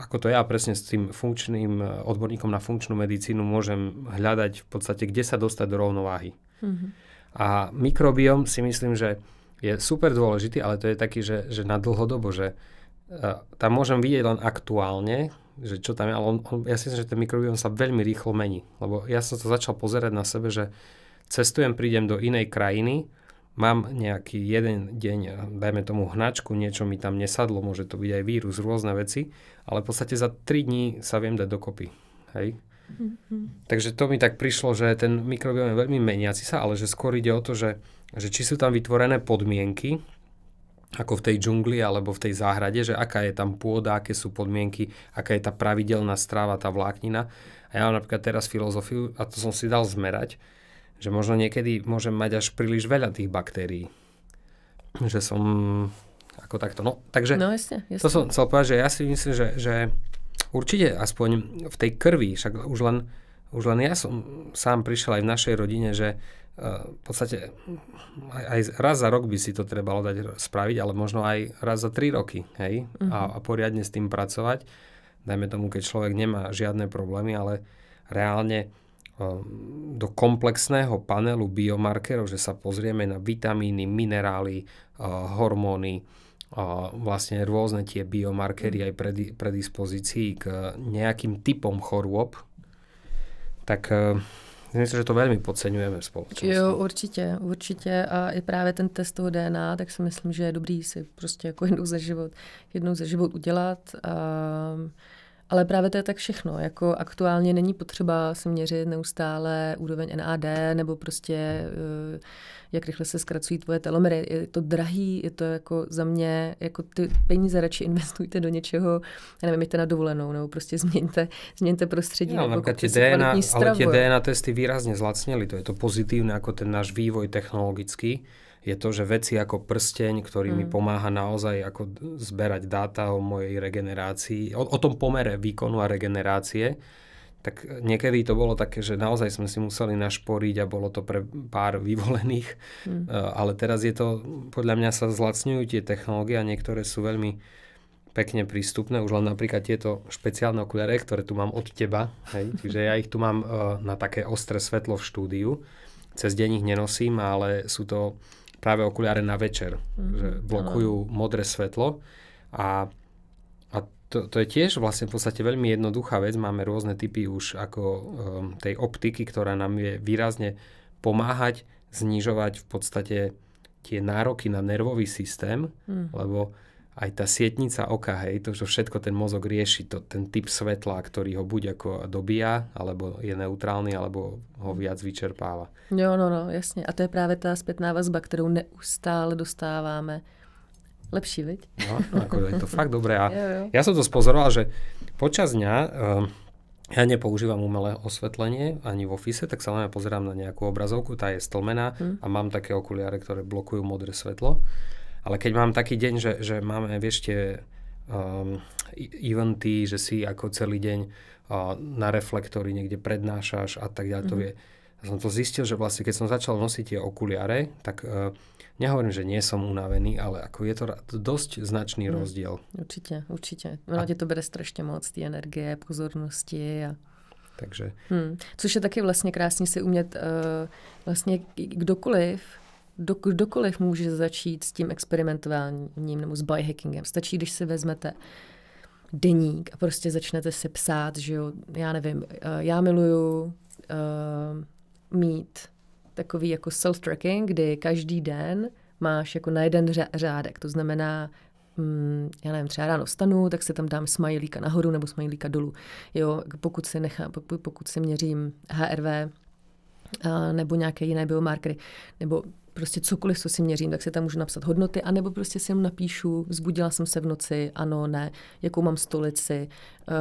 ako to ja presne s tým funkčným e, odborníkom na funkčnú medicínu môžem hľadať v podstate, kde sa dostať do rovnováhy. Mm-hmm. A mikrobiom si myslím, že je super dôležitý, ale to je taký, že, že na dlhodobo, že uh, tam môžem vidieť len aktuálne, že čo tam je, ale on, on, ja si myslím, že ten mikrobiom sa veľmi rýchlo mení, lebo ja som to začal pozerať na sebe, že cestujem, prídem do inej krajiny, mám nejaký jeden deň, dajme tomu hnačku, niečo mi tam nesadlo, môže to byť aj vírus, rôzne veci, ale v podstate za 3 dní sa viem dať dokopy. Hej? Mm-hmm. Takže to mi tak prišlo, že ten mikrobiom je veľmi meniaci sa, ale že skôr ide o to, že, že či sú tam vytvorené podmienky, ako v tej džungli alebo v tej záhrade, že aká je tam pôda, aké sú podmienky, aká je tá pravidelná stráva, tá vláknina. A ja mám napríklad teraz filozofiu a to som si dal zmerať, že možno niekedy môžem mať až príliš veľa tých baktérií. Že som ako takto. No, takže no, jasne, jasne. to som chcel povedať, že ja si myslím, že, že určite aspoň v tej krvi, však už len, už len ja som sám prišiel aj v našej rodine, že uh, v podstate aj, aj raz za rok by si to trebalo dať spraviť, ale možno aj raz za tri roky, hej? Uh-huh. A, mhm. a poriadne s tým pracovať. Dajme tomu, keď človek nemá žiadne problémy, ale reálne Ehm, do komplexného panelu biomarkerov, že sa pozrieme na vitamíny, minerály, ehm, hormóny, vlastne rôzne tie biomarkery mm. aj predispozícií k nejakým typom chorôb, tak ehm, Myslím, že to velmi podceňujeme v spoločnosti. Jo, určitě, určitě. A i právě ten test toho DNA, tak si myslím, že je dobrý si prostě jako jednou za život, jednou za život udělat. Um, ale právě to je tak všechno. Jako aktuálně není potřeba se měřit neustále úroveň NAD nebo prostě eh, jak rychle se zkracují tvoje telomery. Je to drahý, je to jako za mě, jako ty peníze radši investujte do něčeho, já nevím, jděte na dovolenou nebo prostě změňte, změňte prostředí. No, nebo tě DNA, ale tě DNA testy výrazně zlacněly, to je to pozitivné, jako ten náš vývoj technologický je to, že veci ako prsteň, ktorý mm. mi pomáha naozaj ako zberať dáta o mojej regenerácii, o, o tom pomere výkonu a regenerácie, tak niekedy to bolo také, že naozaj sme si museli našporiť a bolo to pre pár vyvolených, mm. E, ale teraz je to, podľa mňa sa zlacňujú tie technológie a niektoré sú veľmi pekne prístupné, už len napríklad tieto špeciálne okuliare, ktoré tu mám od teba, hej, čiže ja ich tu mám uh, na také ostré svetlo v štúdiu, cez deň ich nenosím, ale sú to práve okuliare na večer, mm-hmm. že blokujú ano. modré svetlo a, a to, to je tiež vlastne v podstate veľmi jednoduchá vec. Máme rôzne typy už ako um, tej optiky, ktorá nám je výrazne pomáhať znižovať v podstate tie nároky na nervový systém, mm. lebo aj tá sietnica oka, hej, to, že všetko ten mozog rieši, to, ten typ svetla, ktorý ho buď ako dobíja, alebo je neutrálny, alebo ho viac vyčerpáva. Jo, no, no, jasně. A to je právě ta zpětná vazba, kterou neustále dostáváme. Lepší, viď? No, no ako, je to fakt dobré. A jo, jo. ja som to spozoroval, že počas dňa um, ehm, ja nepoužívam umelé osvetlenie ani v ofise, tak sa len pozerám na nejakú obrazovku, tá je stlmená hmm. a mám také okuliare, ktoré blokujú modré svetlo. Ale keď mám taký deň, že, že máme, vieš, tie um, eventy, že si ako celý deň uh, na reflektory niekde prednášaš a tak ďalej, mm-hmm. to mhm. vie. A som to zistil, že vlastne keď som začal nosiť tie okuliare, tak uh, nehovorím, že nie som unavený, ale ako je to dosť značný mm. rozdiel. Určite, určite. Ono a... to bere strašne moc, ty energie, pozornosti a... Takže... Hmm. Což je taky vlastně krásně si umět uh, vlastně kdokoliv do, kdokoliv může začít s tím experimentováním nebo s biohackingem. Stačí, když si vezmete deník a prostě začnete si psát, že jo, já nevím, eh, já miluju uh, mít takový jako self-tracking, kdy každý den máš jako na jeden řádek, to znamená mm, já nevím, třeba ráno vstanu, tak si tam dám smajlíka nahoru nebo smajlíka dolů. Jo, pokud si, nechám, pokud, pokud si měřím HRV, a eh, nebo nějaké jiné biomarkery, nebo prostě cokoliv, co si měřím, tak si tam můžu napsat hodnoty, anebo prostě si jenom napíšu, vzbudila jsem se v noci, ano, ne, jakou mám stolici,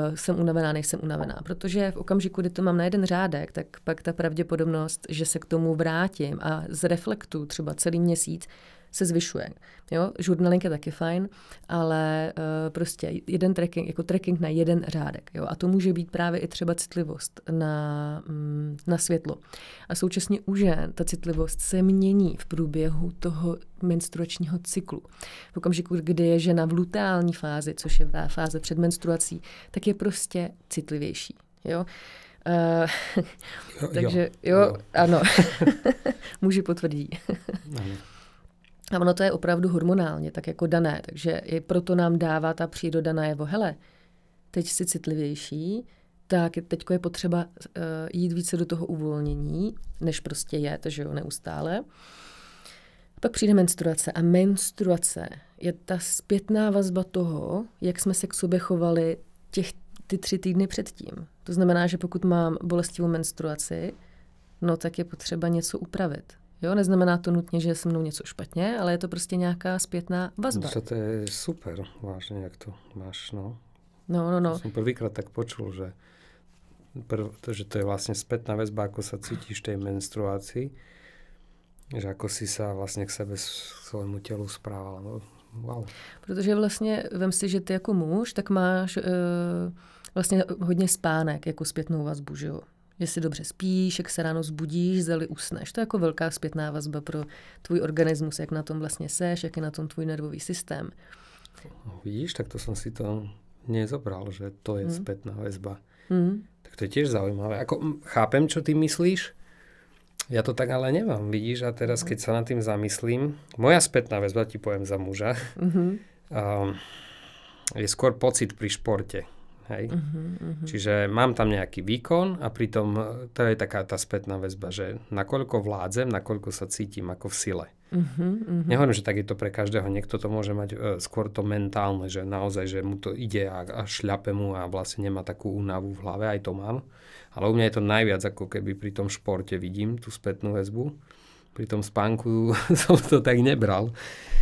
uh, jsem unavená, nejsem unavená. Protože v okamžiku, kdy to mám na jeden řádek, tak pak ta pravděpodobnost, že se k tomu vrátím a zreflektu třeba celý měsíc, se zvyšuje. Jo? Žurnaling je taky fajn, ale uh, prostě jeden tracking, jako tracking na jeden řádek. Jo? A to může být právě i třeba citlivost na, mm, na světlo. A současně u žen ta citlivost se mění v průběhu toho menstruačního cyklu. V okamžiku, kdy je žena v lutální fázi, což je fáze před menstruací, tak je prostě citlivější. Jo? Uh, takže jo, jo, jo. ano, muži potvrdí. A ono to je opravdu hormonálně tak jako dané, takže i proto nám dává ta příroda najevo, hele, teď jsi citlivější, tak teď je potřeba uh, jít více do toho uvolnění, než prostě je, takže jo, neustále. Pak přijde menstruace a menstruace je ta zpětná vazba toho, jak jsme se k sobě chovali těch, ty tři týdny předtím. To znamená, že pokud mám bolestivou menstruaci, no tak je potřeba něco upravit. Jo, neznamená to nutně, že je se mnou něco špatně, ale je to prostě nějaká zpětná vazba. No, to je super, vážně, jak to máš, no. No, no, no. Jsem prvýkrát tak počul, že, prv, to, že to je vlastně vazba, jako se cítíš v té menstruaci, že jako si se vlastně k sebe, svému tělu správala. No, wow. Protože vlastně, vem si, že ty jako muž, tak máš e, vlastně hodně spánek jako zpětnou vazbu, že jo? jestli dobře spíš, jak se ráno zbudíš, zeli usneš. To je jako velká zpětná vazba pro tvůj organismus, jak na tom vlastně seš, jak je na tom tvůj nervový systém. No, vidíš, tak to jsem si to nezobral, že to je hmm. zpětná vazba. Hmm. Tak to je těž zaujímavé. Ako, chápem, co ty myslíš, Já to tak ale nemám, vidíš, a teraz keď se nad tím zamyslím, moja zpětná vazba, ti poviem za muža, mm-hmm. um, je skôr pocit pri športe. Hej? Uh-huh, uh-huh. Čiže mám tam nejaký výkon a pritom eh, to je taká tá spätná väzba, že nakoľko vládzem, nakoľko sa cítim ako v sile. Uh-huh, uh-huh. Nehovorím, že tak je to pre každého. Niekto to môže mať uh, skôr to mentálne, že naozaj, že mu to ide a, a šľape mu a vlastne nemá takú únavu v hlave, aj to mám. Ale u mňa je to najviac ako keby pri tom športe vidím tú spätnú väzbu. Při tom spánku jsem to tak nebral.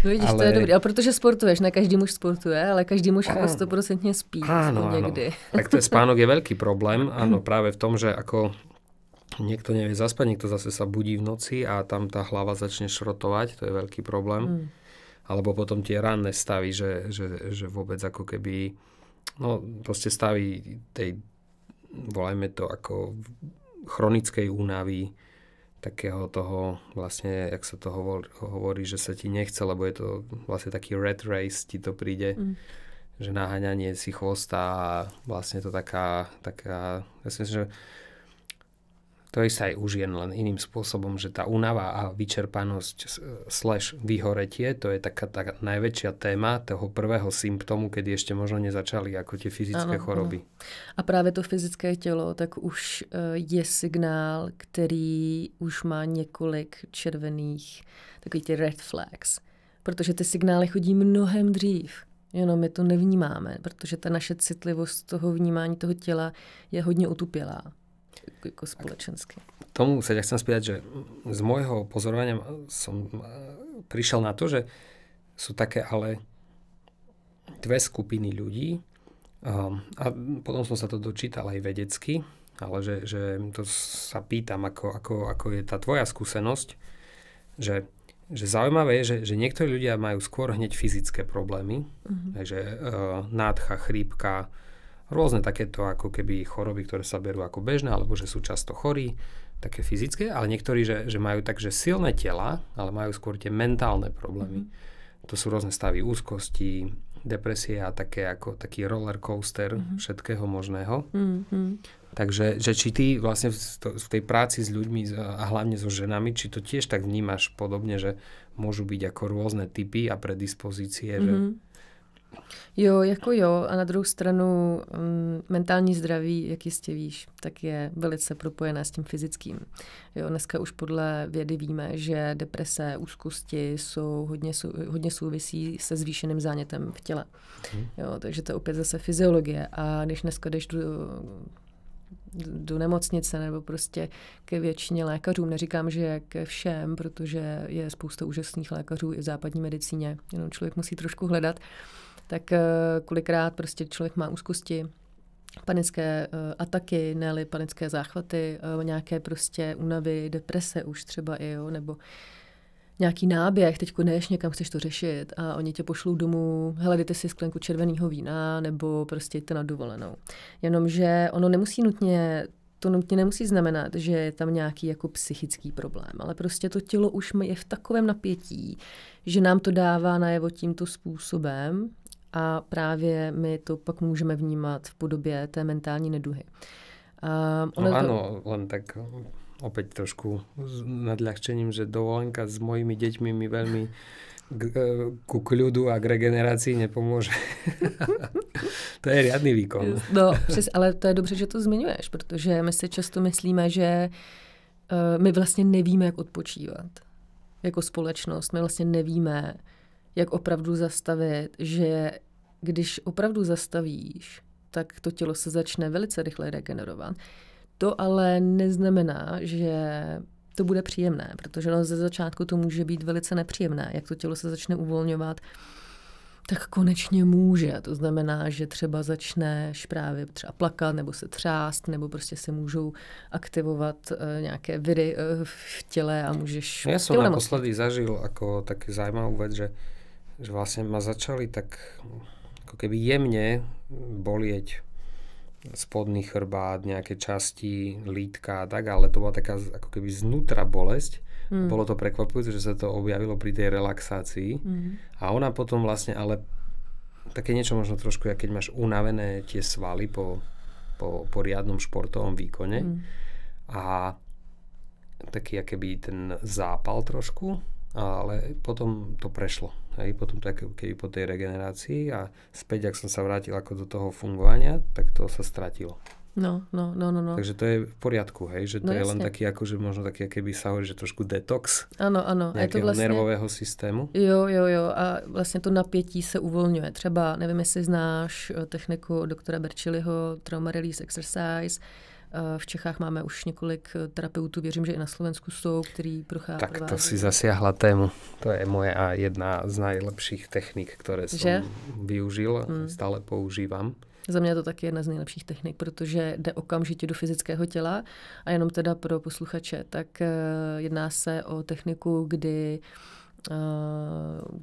No vidíš, ale... to je dobrý, A protože sportuješ, ne každý muž sportuje, ale každý muž jako stoprocentně spí ano, někdy. Ano. Tak je spánok je velký problém, ano, právě v tom, že jako někdo nevie zaspať, někdo zase sa budí v noci a tam ta hlava začne šrotovať, to je velký problém. Hmm. Alebo potom tie ranné stavy, že, že, že vôbec ako keby, no prostě stavy tej, volajme to ako chronickej únavy, takého toho vlastne, jak sa to hovor, hovorí, že sa ti nechce, lebo je to vlastne taký red race, ti to príde, mm. že naháňanie si chvosta a vlastne to taká, taká, ja si myslím, že to je sa aj jen len iným spôsobom, že tá únava a vyčerpanosť slash vyhoretie, to je taká tá najväčšia téma toho prvého symptomu, kedy ešte možno nezačali ako tie fyzické ano, choroby. Ano. A právě to fyzické tělo, tak už eh, je signál, který už má několik červených, takový tie red flags. Protože ty signály chodí mnohem dřív. Jenom my to nevnímáme, protože ta naše citlivost toho vnímání toho těla je hodně utupělá jako společensky. K tomu se chcem spýtať, že z mojho pozorovania som eh, přišel na to, že jsou také ale dve skupiny ľudí ehm, a potom jsem se to dočítal aj vedecky, ale že, že to sa pýtam, ako, ako, ako je ta tvoja skúsenosť, že, že zaujímavé je, že, že niektorí ľudia majú skôr hneď fyzické problémy, mm-hmm. že uh, nádcha, chrípka, Rôzne takéto ako keby choroby, ktoré sa berú ako bežné, alebo že sú často chorí, také fyzické, ale niektorí, že, že majú takže silné tela, ale majú skôr tie mentálne problémy. Mm-hmm. To sú rôzne stavy úzkosti, depresie a také ako taký roller coaster mm-hmm. všetkého možného. Mm-hmm. Takže že či ty vlastne v, to, v tej práci s ľuďmi a hlavne so ženami, či to tiež tak vnímaš podobne, že môžu byť ako rôzne typy a predispozície, mm-hmm. že mhm. Jo, jako jo. A na druhou stranu um, mentální zdraví, jak jistě víš, tak je velice propojené s tím fyzickým. Jo, dneska už podle vědy víme, že deprese, úzkosti jsou hodně, sou, hodně souvisí se zvýšeným zánětem v těle. Mhm. Jo, takže to je opět zase fyziologie. A když dneska jdeš do, do nemocnice nebo prostě ke většině lékařům. Neříkám, že ke všem, protože je spousta úžasných lékařů i v západní medicíně, jenom člověk musí trošku hledat tak eh, kolikrát prostě člověk má úzkosti, panické uh, ataky, ne panické záchvaty, uh, nějaké prostě únavy, deprese už třeba i, jo, nebo nějaký náběh, teď neješ někam, chceš to řešit a oni tě pošlou domů, hele, si sklenku červeného vína nebo prostě jdete na dovolenou. Jenomže ono nemusí nutně to nutně nemusí znamenat, že je tam nějaký jako psychický problém, ale prostě to tělo už je v takovém napětí, že nám to dává najevo tímto způsobem, a právě my to pak můžeme vnímat v podobě té mentální neduhy. Um, no to... ano, len tak opět trošku s nadľahčením, že dovolenka s mojimi dětmi mi velmi eh, ku kľudu a k regeneraci nepomůže. to je riadný výkon. No, přes, ale to je dobře, že to zmiňuješ, protože my si často myslíme, že uh, my vlastně nevíme, jak odpočívat jako společnost. My vlastně nevíme, jak opravdu zastavit, že když opravdu zastavíš, tak to tělo se začne velice rychle regenerovat. To ale neznamená, že to bude příjemné, protože no ze začátku to může být velice nepříjemné, jak to tělo se začne uvolňovat, tak konečně může. To znamená, že třeba začneš právě třeba plakat nebo se třást, nebo prostě se můžou aktivovat uh, nějaké viry uh, v těle a můžeš... Já jsem naposledy zažil jako taky zajímavou věc, že že vlastne ma začali tak ako keby jemne bolieť spodný chrbát, nejaké časti, lítka a tak, ale to bola taká ako keby znútra bolesť. Mm. Bolo to prekvapujúce, že sa to objavilo pri tej relaxácii. Mm. A ona potom vlastne, ale také niečo možno trošku, keď máš unavené tie svaly po, po, po riadnom športovom výkone mm. a taký keby ten zápal trošku, ale potom to prešlo hej, potom tak, keby po tej regenerácii a späť, ak som sa vrátil ako do toho fungovania, tak to sa stratilo. No, no, no, no, no. Takže to je v poriadku, hej, že to no, je jasne. len taký, že možno taký, keby sa hovorí, že trošku detox. Ano, ano. A je to vlastne, nervového systému. Jo, jo, jo. A vlastně to napětí se uvolňuje. Třeba, nevím, jestli znáš eh, techniku doktora Berčiliho Trauma Release Exercise, Eh, v Čechách máme už několik eh, terapeutů, věřím, že i na Slovensku jsou, který prochází. Tak to si zasiahla tému. To je moje a jedna z nejlepších technik, které jsem že? využil a hmm. stále používám. Za mě je to taky jedna z nejlepších technik, protože jde okamžitě do fyzického těla a jenom teda pro posluchače, tak eh, jedná se o techniku, kdy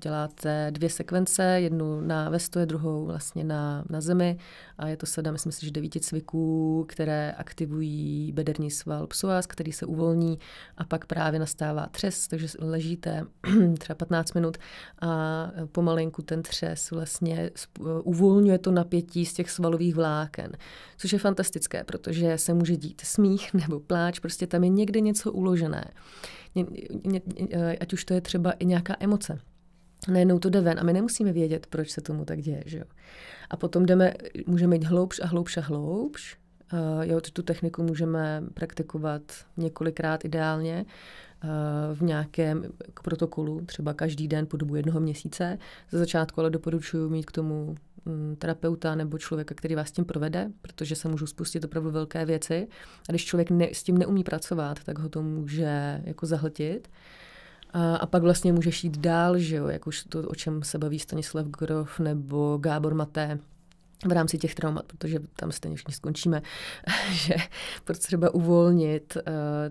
děláte dvě sekvence, jednu na a druhou vlastně na, na zemi a je to sada, myslím si, že devíti cviků, které aktivují bederní sval psoas, který se uvolní a pak právě nastává třes, takže ležíte třeba 15 minut a pomalinku ten třes vlastně uvolňuje to napětí z těch svalových vláken, což je fantastické, protože se může dít smích nebo pláč, prostě tam je někde něco uložené. ať už to je třeba i nějaká emoce najednou to jde ven a my nemusíme vědět, proč se tomu tak děje, že jo. A potom jdeme, můžeme jít hloubš a hloubš a hloubš, Uh, jo, tu techniku můžeme praktikovat několikrát ideálně uh, v nějakém protokolu, třeba každý den po dobu jednoho měsíce. Za začátku ale doporučuji mít k tomu um, terapeuta nebo člověka, který vás tím provede, protože se můžou spustit opravdu velké věci. A když člověk ne, s tím neumí pracovat, tak ho to může jako zahltit. Uh, a, a pak vlastně můžeš jít dál, že jo, jak už to, o čem se baví Stanislav Grof nebo Gábor Maté, v rámci těch traumat, protože tam stejně všichni skončíme, že proč třeba uvolnit uh,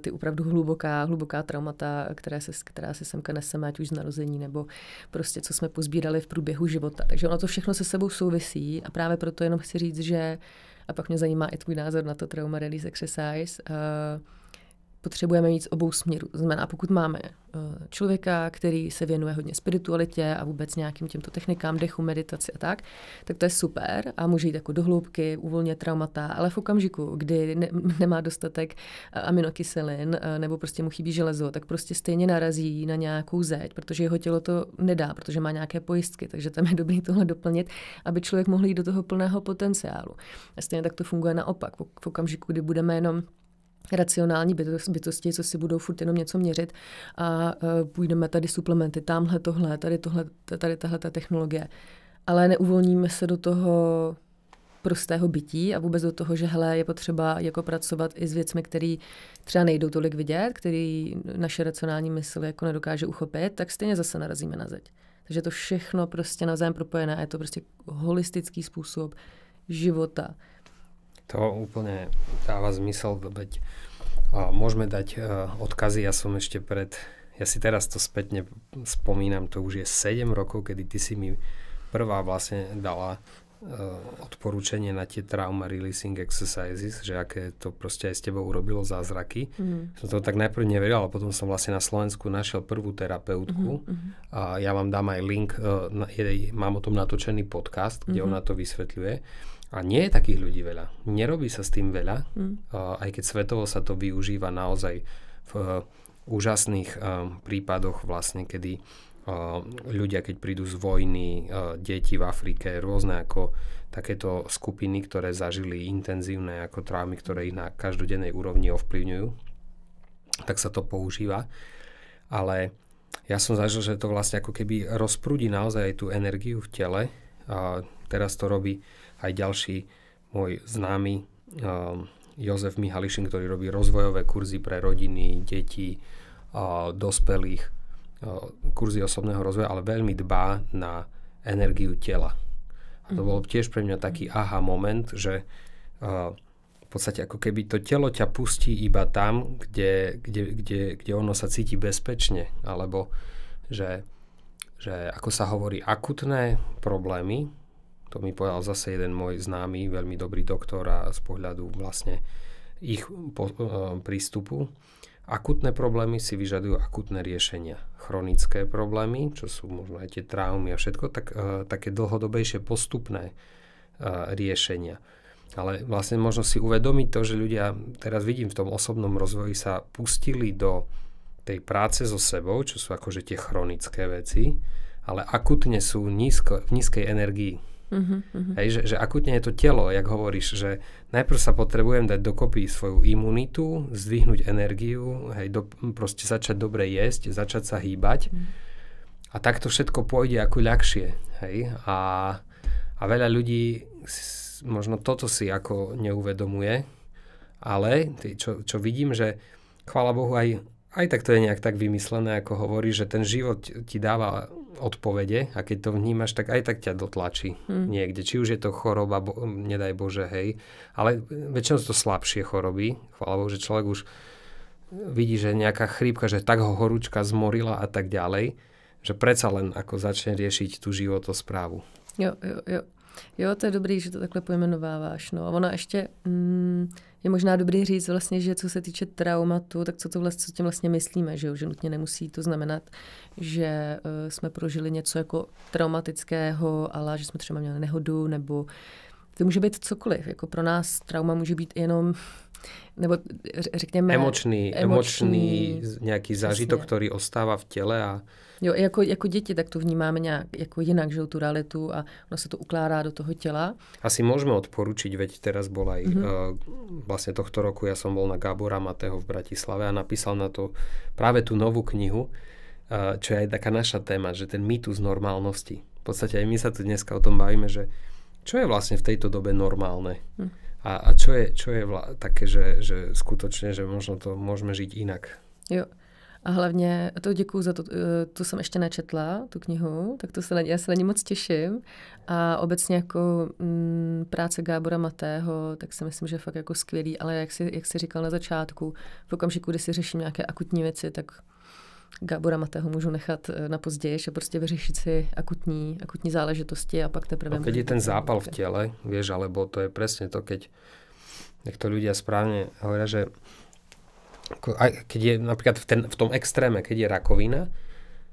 ty opravdu hluboká, hluboká traumata, které se, která se semka neseme, ať už z narození, nebo prostě co jsme pozbírali v průběhu života. Takže ono to všechno se sebou souvisí a právě proto jenom chci říct, že, a pak mě zajímá i tvůj názor na to Trauma Release Exercise, uh, potřebujeme mít z obou směrů. To znamená, pokud máme eh, člověka, který se věnuje hodně spiritualitě a vůbec nějakým těmto technikám, dechu, meditaci a tak, tak to je super a může jít jako do hloubky, uvolnit traumata, ale v okamžiku, kdy ne- nemá dostatek eh, aminokyselin eh, nebo prostě mu chybí železo, tak prostě stejně narazí na nějakou zeď, protože jeho tělo to nedá, protože má nějaké pojistky, takže tam je dobrý tohle doplnit, aby člověk mohl jít do toho plného potenciálu. A stejně tak to funguje naopak. V okamžiku, kdy budeme jenom racionální bytosti, co si budou furt jenom něco měřit a uh, půjdeme tady suplementy, tamhle tohle, tady tohle, tady tahle ta technologie. Ale neuvolníme se do toho prostého bytí a vůbec do toho, že hele, je potřeba jako pracovat i s věcmi, které třeba nejdou tolik vidět, které naše racionální mysl jako nedokáže uchopit, tak stejně zase narazíme na zeď. Takže to všechno prostě navzájem propojené a je to prostě holistický způsob života to úplne dáva zmysel, veď môžeme dať e, odkazy, ja som ešte pred, ja si teraz to spätne spomínam, to už je 7 rokov, kedy ty si mi prvá vlastne dala Eh, odporúčanie na tie trauma releasing exercises, že aké to proste aj s tebou urobilo zázraky. Mm. Som to tak najprv neveril, ale potom som vlastne na Slovensku našiel prvú terapeutku mm-hmm. a ja vám dám aj link, uh, na, je, mám o tom natočený podcast, kde mm-hmm. ona to vysvetľuje. A nie je takých ľudí veľa. Nerobí sa s tým veľa, mm. uh, aj keď svetovo sa to využíva naozaj v uh, úžasných uh, prípadoch vlastne, kedy Eh, ľudia, keď prídu z vojny, eh, deti v Afrike, rôzne ako takéto skupiny, ktoré zažili intenzívne ako traumy, ktoré ich na každodennej úrovni ovplyvňujú, tak sa to používa. Ale ja som zažil, že to vlastne ako keby rozprúdi naozaj tú energiu v tele. A teraz to robí aj ďalší môj známy eh, Jozef Mihališin, ktorý robí rozvojové kurzy pre rodiny, deti, dospelých kurzy osobného rozvoja, ale veľmi dbá na energiu tela. A to mhm. bol tiež pre mňa taký aha moment, že uh, v podstate ako keby to telo ťa pustí iba tam, kde, kde, kde, kde ono sa cíti bezpečne, alebo že, že ako sa hovorí akutné problémy, to mi povedal zase jeden môj známy, veľmi dobrý doktor a z pohľadu vlastne ich po, uh, prístupu, Akutné problémy si vyžadujú akutné riešenia. Chronické problémy, čo sú možno aj tie traumy a všetko, tak, uh, také dlhodobejšie postupné uh, riešenia. Ale vlastne možno si uvedomiť to, že ľudia, teraz vidím v tom osobnom rozvoji, sa pustili do tej práce so sebou, čo sú akože tie chronické veci, ale akutne sú nízko, v nízkej energii Uh-huh, Hej, že, že akutne je to telo, jak hovoríš, že najprv sa potrebujem dať dokopy svoju imunitu, zdvihnúť energiu, hej, do, proste začať dobre jesť, začať sa hýbať. Uh-huh. A to všetko pôjde ako ľahšie. Hej? A, a veľa ľudí možno toto si ako neuvedomuje, ale čo, čo vidím, že chvála Bohu aj, aj tak to je nejak tak vymyslené, ako hovorí, že ten život ti dáva odpovede a keď to vnímaš, tak aj tak ťa dotlačí hmm. niekde. Či už je to choroba, bo, nedaj Bože, hej. Ale väčšinou sú to slabšie choroby. Chvála Bohu, že človek už vidí, že nejaká chrípka, že tak ho horúčka zmorila a tak ďalej, že predsa len ako začne riešiť tú životosprávu. Jo, jo, jo. Jo, to je dobrý, že to takhle pojmenováváš. No. A ona ještě, mm, je možná dobrý říct vlastně, že co se týče traumatu, tak co, to vlastně, co tím vlastně myslíme, že, jo? že nutně nemusí to znamenat, že uh, jsme prožili něco jako traumatického, ale že jsme třeba měli nehodu nebo to může být cokoliv. Jako pro nás trauma může být jenom nebo řekněme... Emočný, emočný, emočný nějaký zážitok, jasně. který ostává v těle a... Jo, jako, jako děti, tak to vnímáme nějak jako jinak, že tu realitu a ono se to ukládá do toho těla. Asi můžeme odporučit, veď teraz byl aj, mm -hmm. uh, eh, vlastně tohto roku já jsem byl na Gábora Matého v Bratislave a napísal na to právě tu novou knihu, uh, čo je aj taká naša téma, že ten mýtus normálnosti. V podstatě i my se tu dneska o tom bavíme, že čo je vlastně v této době normálné. Mm. Hm. A, a čo je, čo je vla, také, že, že skutočne, že možno to můžeme žít jinak? Jo. A hlavně to děkuju za to, eh, tu jsem ještě nečetla, tu knihu, tak to se na, já se na ní moc těším. A obecně jako m, mm, práce Gábora Matého, tak si myslím, že je fakt jako skvělý, ale jak si jak si říkal na začátku, v okamžiku, kdy si řeším nějaké akutní věci, tak Gábora Matého můžu nechat eh, na později, že prostě vyřešit si akutní, akutní záležitosti a pak teprve... No, když je ten zápal v těle, víš, alebo to je přesně to, keď jak to ľudia správně hovorí, že když keď je například v, ten, v tom extréme, keď je rakovina,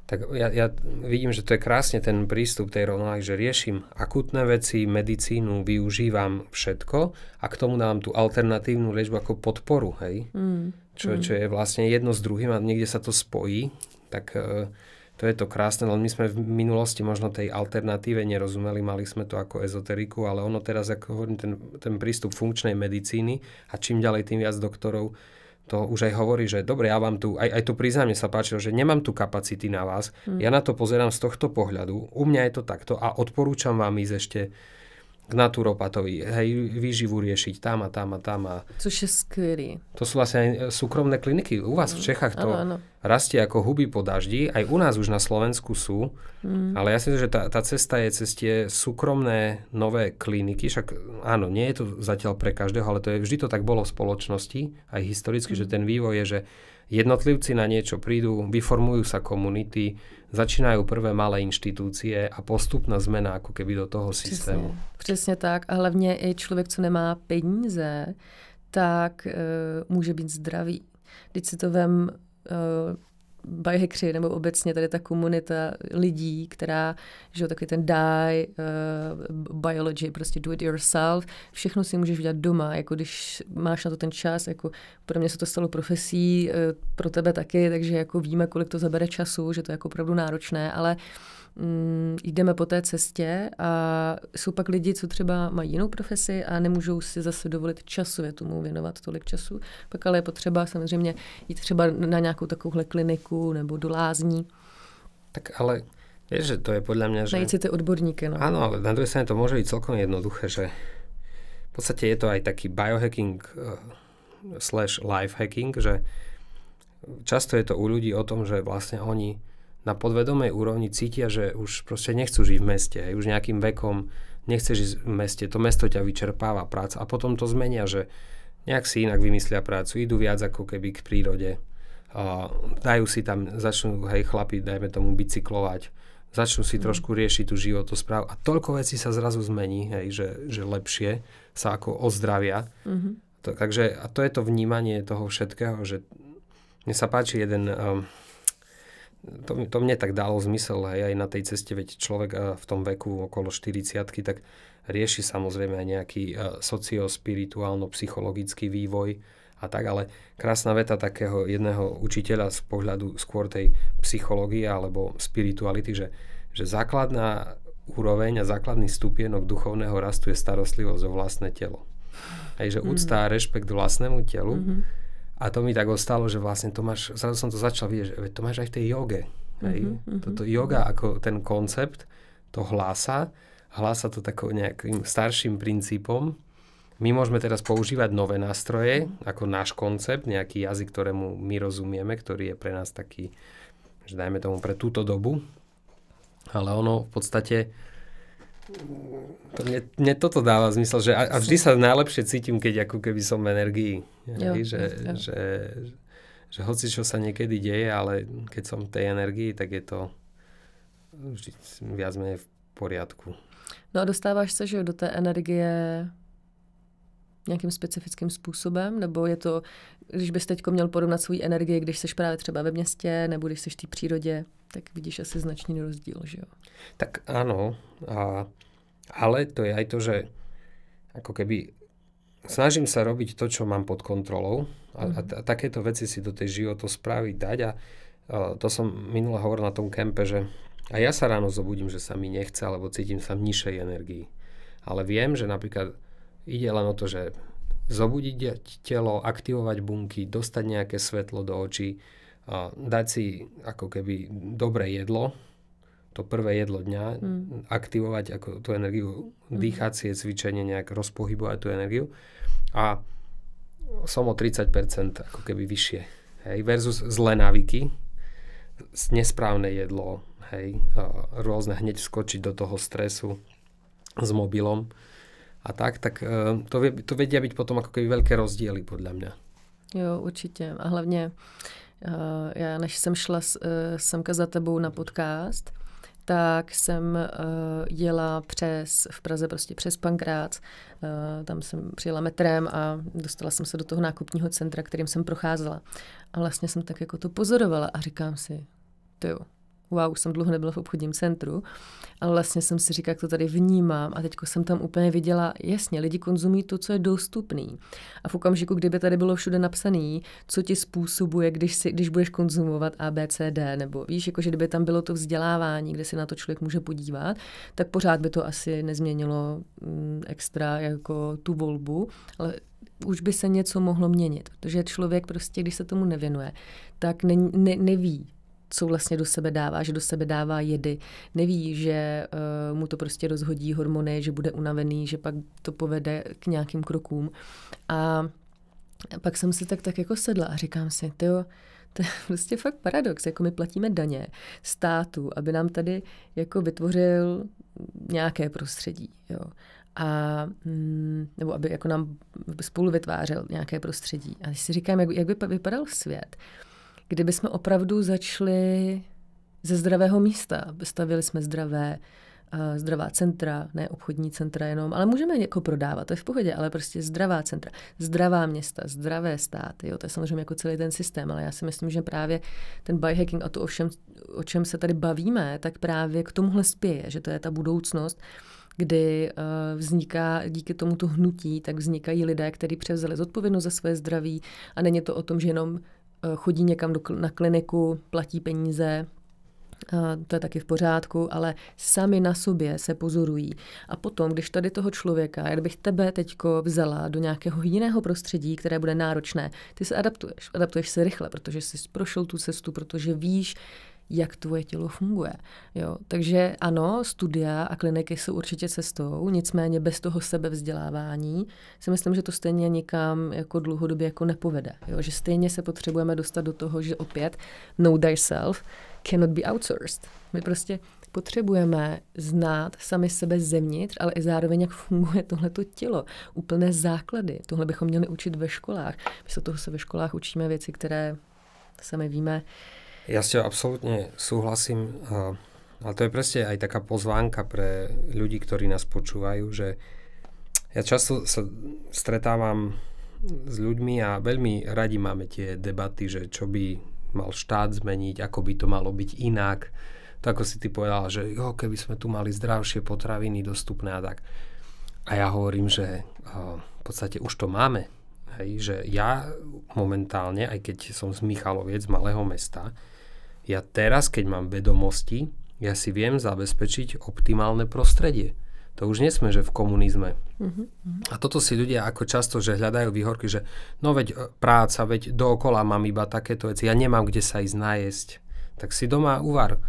tak ja, ja vidím, že to je krásně ten přístup, tej rovnováhy, že řeším akutné veci, medicínu, využívám všetko a k tomu dám tu alternativní léčbu jako podporu, hej. Mm čo, mm. čo je vlastne jedno s druhým a niekde sa to spojí, tak eh, to je to krásne, Ale my sme v minulosti možno tej alternatíve nerozumeli, mali sme to ako ezoteriku, ale ono teraz, ako hovorím, ten, ten prístup funkčnej medicíny a čím ďalej, tým viac doktorov to už aj hovorí, že dobre, ja vám tu, aj, aj to priznanie sa páčilo, že nemám tu kapacity na vás, mm. ja na to pozerám z tohto pohľadu, u mňa je to takto a odporúčam vám ísť ešte k naturopatovi, hej, výživu riešiť tam a tam a tam. A... Což je skvělý. To jsou vlastně aj e, súkromné kliniky. U vás mm. v Čechách to ano, ano. rastie jako huby po daždi. Aj u nás už na Slovensku jsou. Mm. Ale já si myslím, že ta, ta cesta je cestě súkromné nové kliniky. Však ano, nie je to zatiaľ pre každého, ale to je, vždy to tak bolo v spoločnosti, aj historicky, mm. že ten vývoj je, že jednotlivci na niečo prídu, vyformujú sa komunity, začínajú prvé malé inštitúcie a postupná zmena ako keby do toho Přesně. systému. Přesně tak a hlavně i člověk, co nemá peníze, tak e, může být zdravý. Když si to vem, e, bajhekři nebo obecně tady ta komunita lidí, která, že taky ten die, uh, biology, prostě do it yourself, všechno si můžeš udělat doma, jako když máš na to ten čas, jako pro mě se to stalo profesí, uh, pro tebe taky, takže jako víme, kolik to zabere času, že to je jako opravdu náročné, ale uh, Mm, jdeme po té cestě a jsou pak lidi, co třeba mají jinou profesi a nemůžou si zase dovolit časově tomu věnovat tolik času. Pak ale je potřeba samozřejmě jít třeba na nějakou takovouhle kliniku nebo do lázní. Tak ale je, že to je podle mě, že... Najít si ty odborníky. No. Ano, ale na druhé straně to může být celkom jednoduché, že v podstatě je to aj taký biohacking uh, slash lifehacking, že často je to u ľudí o tom, že vlastně oni na podvedomej úrovni cítia, že už proste nechcú žiť v meste, hej, už nejakým vekom nechceš žiť v meste, to mesto ťa vyčerpáva práca a potom to zmenia, že nejak si inak vymyslia prácu, idú viac ako keby k prírode, a dajú si tam, začnú, hej, chlapi, dajme tomu, bicyklovať, začnú si mm. trošku riešiť tú životosprávu a toľko vecí sa zrazu zmení, hej, že, že lepšie sa ako ozdravia. Mm-hmm. To, takže a to je to vnímanie toho všetkého, že mne sa páči jeden... Um, to, to mne tak dalo zmysel hej, aj na tej ceste, veď človek eh, v tom veku okolo 40 tak rieši samozrejme aj nejaký eh, sociospirituálno-psychologický vývoj a tak, ale krásna veta takého jedného učiteľa z pohľadu skôr tej psychológie alebo spirituality, že, že základná úroveň a základný stupienok duchovného rastu je starostlivosť o vlastné telo. Hej, že úcta mm. a rešpekt vlastnému telu mm-hmm a to mi tak ostalo, že vlastne Tomáš, zrazu som to začal vidieť, že to máš aj v tej joge. Mm-hmm. Toto yoga ako ten koncept, to hlása, hlása to takým nejakým starším princípom. My môžeme teraz používať nové nástroje, ako náš koncept, nejaký jazyk, ktorému my rozumieme, ktorý je pre nás taký, že dajme tomu pre túto dobu. Ale ono v podstate to mne, mne toto dáva zmysel, že a, a vždy sa najlepšie cítim, keď ako keby som v energii. Jo, že, jo. Že, že, že hoci čo sa niekedy deje, ale keď som v tej energii, tak je to vždy viac menej v poriadku. No a dostáváš se že do té energie nějakým specifickým způsobem? Nebo je to, když bys teď měl porovnat svou energii, když jsi právě třeba ve městě nebo když jsi v té přírodě, tak vidíš asi značný rozdíl, že jo? Tak ano, a, ale to je aj to, že jako keby snažím se robiť to, co mám pod kontrolou a, mm. a, mhm. a takéto veci si do tej spravit dať a, a to jsem minule hovoril na tom kempe, že a ja se ráno zobudím, že sa mi nechce, alebo cítím sa v nižšej energii. Ale vím, že například Ide len o to, že zobudiť telo, aktivovať bunky, dostať nejaké svetlo do očí, dať si ako keby dobré jedlo, to prvé jedlo dňa, mm. aktivovať ako tú energiu, mm. dýchacie cvičenie, nejak rozpohybovať tú energiu a som o 30% ako keby vyššie. Hej, versus zlé návyky, nesprávne jedlo, hej, rôzne hneď skočiť do toho stresu s mobilom, a tak, tak eh, to, to vědí být potom jako velké rozdíly, podle mě. Jo, určitě. A hlavně eh, já, než jsem šla eh, semka za tebou na podcast, tak jsem jela přes, v Praze prostě přes Pankrác, tam jsem přijela metrem a dostala jsem se do toho nákupního centra, kterým jsem procházela. A vlastně jsem tak jako to pozorovala a říkám si, ty jo, wow, už jsem dlouho nebyla v obchodním centru, ale vlastně jsem si říkala, jak to tady vnímám a teď jsem tam úplně viděla, jasně, lidi konzumují to, co je dostupný. A v okamžiku, kdyby tady bylo všude napsané, co ti způsobuje, když, si, když budeš konzumovat ABCD, nebo víš, jakože kdyby tam bylo to vzdělávání, kde si na to člověk může podívat, tak pořád by to asi nezměnilo mm, extra jako tu volbu, ale už by se něco mohlo měnit, protože člověk prostě, když se tomu nevěnuje, tak ne, ne, neví, co vlastně do sebe dává, že do sebe dává jedy. Neví, že uh, mu to prostě rozhodí hormony, že bude unavený, že pak to povede k nějakým krokům. A pak jsem si tak, tak jako sedla a říkám si, jo, to je prostě fakt paradox, jako my platíme daně státu, aby nám tady jako vytvořil nějaké prostředí, jo. A, mm, nebo aby jako nám spolu vytvářel nějaké prostředí. A když si říkám, jak, jak by vypadal svět, kdyby jsme opravdu začali ze zdravého místa. Stavili jsme zdravé, eh, zdravá centra, ne obchodní centra jenom, ale můžeme jako prodávat, to je v pohodě, ale prostě zdravá centra, zdravá města, zdravé státy, jo, to je samozřejmě jako celý ten systém, ale já si myslím, že právě ten biohacking a to, ovšem, o čem se tady bavíme, tak právě k tomuhle spěje, že to je ta budoucnost, kdy uh, vzniká díky tomuto hnutí, tak vznikají lidé, kteří převzali zodpovědnost za své zdraví a není to o tom, že jenom Eh, chodí někam do, na kliniku, platí peníze, eh, to je taky v pořádku, ale sami na sobě se pozorují. A potom, když tady toho člověka, jak bych tebe teďko vzala do nějakého jiného prostředí, které bude náročné, ty se adaptuješ. Adaptuješ se rychle, protože jsi prošel tu cestu, protože víš, jak tvoje tělo funguje. Jo? Takže ano, studia a kliniky jsou určitě cestou, nicméně bez toho sebevzdělávání si myslím, že to stejně nikam jako dlouhodobě jako nepovede. Jo? Že stejně se potřebujeme dostat do toho, že opět know thyself cannot be outsourced. My prostě potřebujeme znát sami sebe zevnitř, ale i zároveň, jak funguje tohleto tělo. Úplné základy. Tohle bychom měli učit ve školách. My se toho se ve školách učíme věci, které sami víme, Ja s tebou absolútne súhlasím. A to je presne prostě aj taká pozvánka pre ľudí, ktorí nás počúvajú, že ja často sa stretávam s ľuďmi a veľmi radi máme tie debaty, že čo by mal štát zmeniť, ako by to malo byť inak. To ako si ty povedala, že jo, keby sme tu mali zdravšie potraviny dostupné a tak. A ja hovorím, že v podstate už to máme. Hej, že ja momentálne, aj keď som z Michaloviec, z malého mesta, Ja teraz, keď mám vedomosti, ja si viem zabezpečiť optimálne prostredie. To už nesme, že v komunizme. Uh-huh. A toto si ľudia ako často, že hľadajú výhorky, že no veď e, práca, veď dookola mám iba takéto veci, ja nemám kde sa ísť najesť. Tak si doma uvar.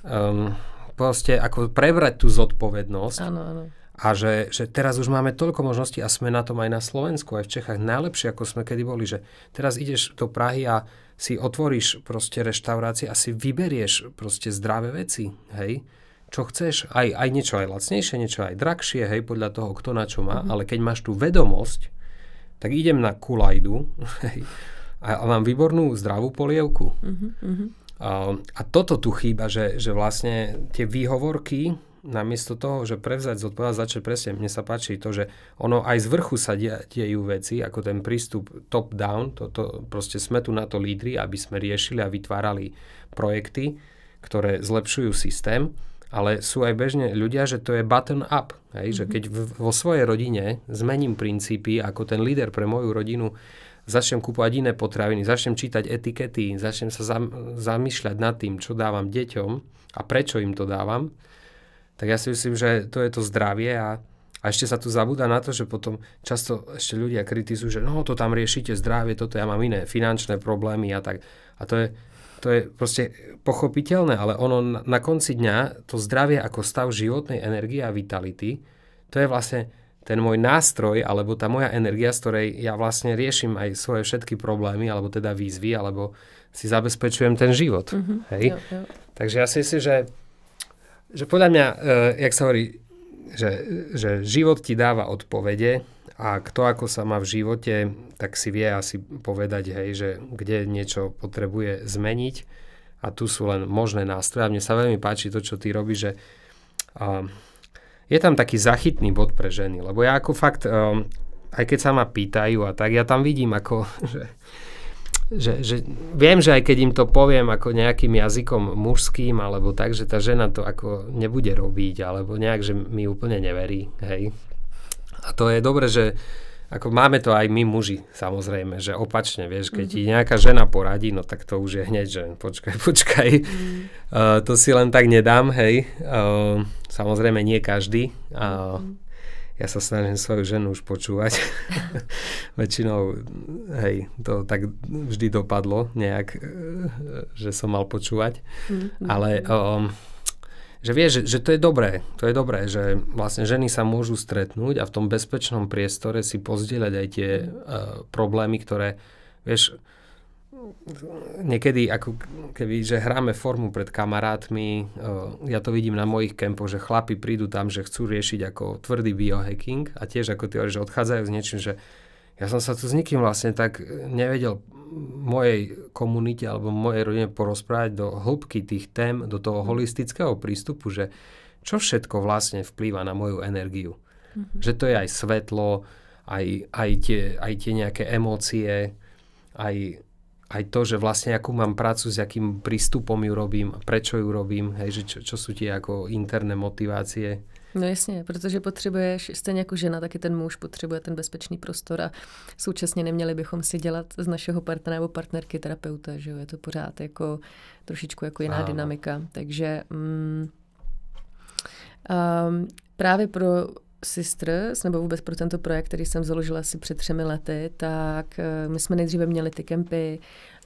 Um, proste ako prebrať tú zodpovednosť. Áno, áno. A že, že teraz už máme toľko možností a sme na tom aj na Slovensku, aj v Čechách najlepšie, ako sme kedy boli, že teraz ideš do Prahy a si otvoríš proste reštaurácie a si vyberieš proste zdravé veci, hej? Čo chceš, aj, aj niečo aj lacnejšie, niečo aj drahšie, hej, podľa toho, kto na čo má, mm-hmm. ale keď máš tú vedomosť, tak idem na kulajdu hej, a, a mám výbornú zdravú polievku. Mm-hmm. A, a toto tu chýba, že, že vlastne tie výhovorky, namiesto toho, že prevzať zodpovedať, začať presne, mne sa páči to, že ono aj z vrchu sa dejú veci, ako ten prístup top-down, to, to, proste sme tu na to lídry, aby sme riešili a vytvárali projekty, ktoré zlepšujú systém, ale sú aj bežne ľudia, že to je button up, hej? Mm-hmm. že mhm. keď v, vo svojej rodine zmením princípy, ako ten líder pre moju rodinu začnem kúpovať iné potraviny, začnem čítať etikety, začnem sa zam, zamýšľať nad tým, čo dávam deťom a prečo im to dávam, tak ja si myslím, že to je to zdravie a, a ešte sa tu zabúda na to, že potom často ešte ľudia kritizujú, že no to tam riešite zdravie, toto ja mám iné finančné problémy a tak. A to je, to je proste pochopiteľné, ale ono na, na konci dňa, to zdravie ako stav životnej energie a vitality, to je vlastne ten môj nástroj, alebo tá moja energia, z ktorej ja vlastne riešim aj svoje všetky problémy, alebo teda výzvy, alebo si zabezpečujem ten život. Mm -hmm. Hej? Jo, jo. Takže ja si myslím, že že podľa mňa, e, jak sa hovorí, že, že život ti dáva odpovede a kto ako sa má v živote, tak si vie asi povedať, hej, že kde niečo potrebuje zmeniť a tu sú len možné nástroje. A mne sa veľmi páči to, čo ty robíš, že uh, je tam taký zachytný bod pre ženy, lebo ja ako fakt, um, aj keď sa ma pýtajú a tak, ja tam vidím ako, že že, že viem, že aj keď im to poviem ako nejakým jazykom mužským alebo tak, že tá žena to ako nebude robiť alebo nejak, že mi úplne neverí, hej. A to je dobré, že ako máme to aj my muži, samozrejme, že opačne, vieš, keď mm-hmm. ti mhm. nejaká žena poradí, no tak to už je hneď, že počkaj, počkaj, mm-hmm. uh, to si len tak nedám, hej. Uh, samozrejme, nie každý. Uh, mm-hmm ja sa snažím svoju ženu už počúvať. Väčšinou, hej, to tak vždy dopadlo nejak, eh, že som mal počúvať. Mm-hmm. Ale um, že vieš, že, že to je dobré, to je dobré, že vlastne ženy sa môžu stretnúť a v tom bezpečnom priestore si pozdieľať aj tie uh, problémy, ktoré, vieš, niekedy ako keby, že hráme formu pred kamarátmi, e, ja to vidím na mojich kempoch, že chlapi prídu tam, že chcú riešiť ako tvrdý biohacking a tiež ako ty že odchádzajú s niečím, že ja som sa tu s nikým vlastne tak nevedel mojej komunite alebo mojej rodine porozprávať do hĺbky tých tém, do toho holistického prístupu, že čo všetko vlastne vplýva na moju energiu. Mm-hmm. Že to je aj svetlo, aj, aj, tie, aj tie nejaké emócie, aj aj to, že vlastne akú mám prácu, s jakým prístupom ju robím, prečo ju robím, hej, že čo, čo sú ti ako interné motivácie. No jasně, protože potřebuješ, stejně jako žena, taky ten muž potřebuje ten bezpečný prostor a současně neměli bychom si dělat z našeho partnera nebo partnerky terapeuta, že jo? je to pořád jako trošičku jako jiná Aha. dynamika, takže mm, um, právě pro Sisters, nebo vůbec pro tento projekt, který jsem založila asi před třemi lety, tak eh, my jsme nejdříve měli ty kempy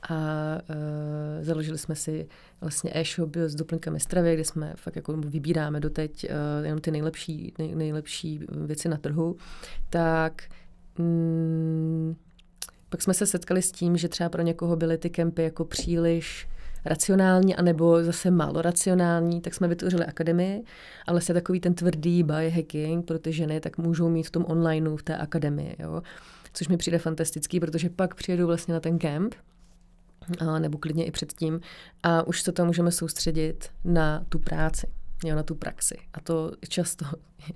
a uh, založili jsme si vlastně e-shop s doplňkami stravy, kde jsme fakt jako vybíráme doteď uh, jenom ty nejlepší, nej, nejlepší věci na trhu, tak mm, pak jsme se setkali s tím, že třeba pro někoho byly ty kempy jako příliš racionální, anebo zase málo racionální, tak jsme vytvořili akademii, ale se takový ten tvrdý biohacking pro ty ženy, tak můžou mít v tom online v té akademii, jo? což mi přijde fantastický, protože pak přijedu vlastně na ten kemp, nebo klidně i předtím, a už se tam můžeme soustředit na tu práci měl na tu praxi. A to často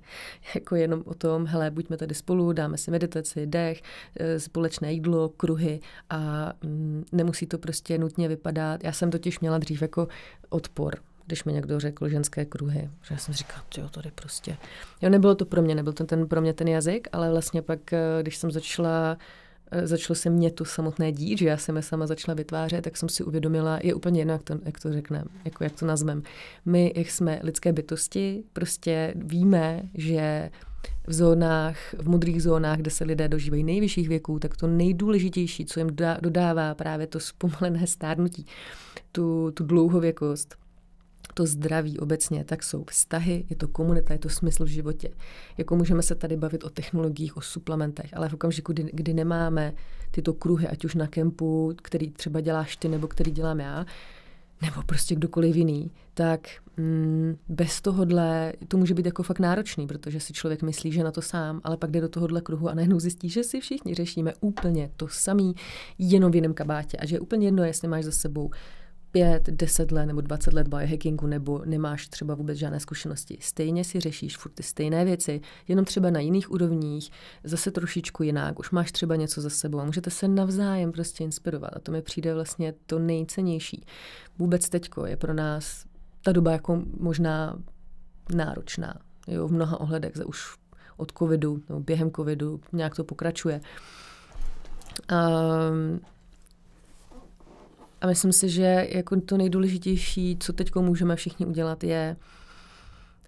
jako jenom o tom, hele, buďme tady spolu, dáme si meditaci, dech, e, společné jídlo, kruhy a mm, nemusí to prostě nutně vypadat. Já jsem totiž měla dřív jako odpor když mi někdo řekl ženské kruhy. Že já jsem říkala, jo, tady prostě. Jo, nebylo to pro mě, nebyl to ten, pro mě ten jazyk, ale vlastně pak, e, když jsem začala Eh, začalo se mě to samotné dít, že já jsem je sama začala vytvářet, tak jsem si uvědomila, je úplně jedno, jak to, jak to řekneme, jako jak to nazvem. My jak jsme lidské bytosti, prostě víme, že v zónách, v modrých zónách, kde se lidé dožívají nejvyšších věků, tak to nejdůležitější, co jim dodává právě to zpomalené stárnutí, tu, tu dlouhověkost, to zdraví obecně, tak jsou vztahy, je to komunita, je to smysl v životě. Jako můžeme se tady bavit o technologiích, o suplementech, ale v okamžiku, kdy, kdy nemáme tyto kruhy, ať už na kempu, který třeba děláš ty, nebo který dělám já, nebo prostě kdokoliv jiný, tak mm, bez tohohle to může být jako fakt náročný, protože si člověk myslí, že na to sám, ale pak jde do tohohle kruhu a najednou zjistí, že si všichni řešíme úplně to samý, jenom v jiném kabátě a že je úplně jedno, jestli máš za sebou pět, deset let nebo 20 let biohackingu nebo nemáš třeba vůbec žádné zkušenosti. Stejně si řešíš furt ty stejné věci, jenom třeba na jiných úrovních, zase trošičku jinak, už máš třeba něco za sebou a můžete se navzájem prostě inspirovat. A to mi přijde vlastně to nejcennější. Vůbec teďko je pro nás ta doba jako možná náročná. Jo, v mnoha ohledech, už od covidu, nebo během covidu, nějak to pokračuje. Um, a myslím si, že jako to nejdůležitější, co teď můžeme všichni udělat, je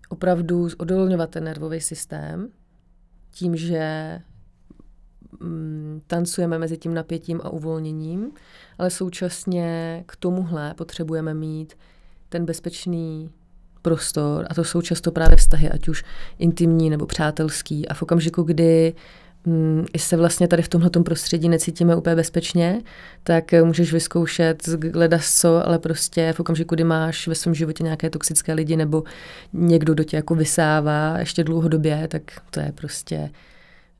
opravdu odolňovat ten nervový systém tím, že mm, tancujeme mezi tím napětím a uvolněním, ale současně k tomuhle potřebujeme mít ten bezpečný prostor a to jsou často právě vztahy, ať už intimní nebo přátelský. A v okamžiku, kdy Mm, i se vlastně tady v tomhle prostředí necítíme úplně bezpečně, tak eh, můžeš vyzkoušet hledat co, ale prostě v okamžiku, kdy máš ve svém životě nějaké toxické lidi nebo někdo do tě jako vysává ještě dlouhodobě, tak to je prostě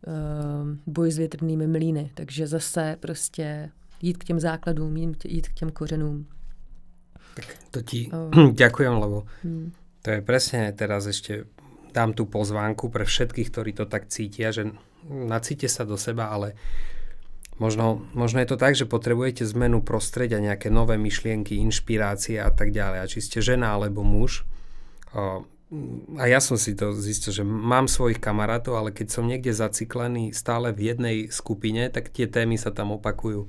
uh, boj s větrnými mlíny. Takže zase prostě jít k těm základům, jít k těm kořenům. Tak to ti oh. ďakujem, lebo hmm. to je přesně. teraz ještě dám tu pozvánku pro všetkých, kteří to tak cítí, že nacíte sa do seba, ale možno, možno je to tak, že potrebujete zmenu prostredia, nejaké nové myšlienky, inšpirácie a tak ďalej. A či ste žena alebo muž, o, a ja som si to zistil, že mám svojich kamarátov, ale keď som niekde zaciklený stále v jednej skupine, tak tie témy sa tam opakujú.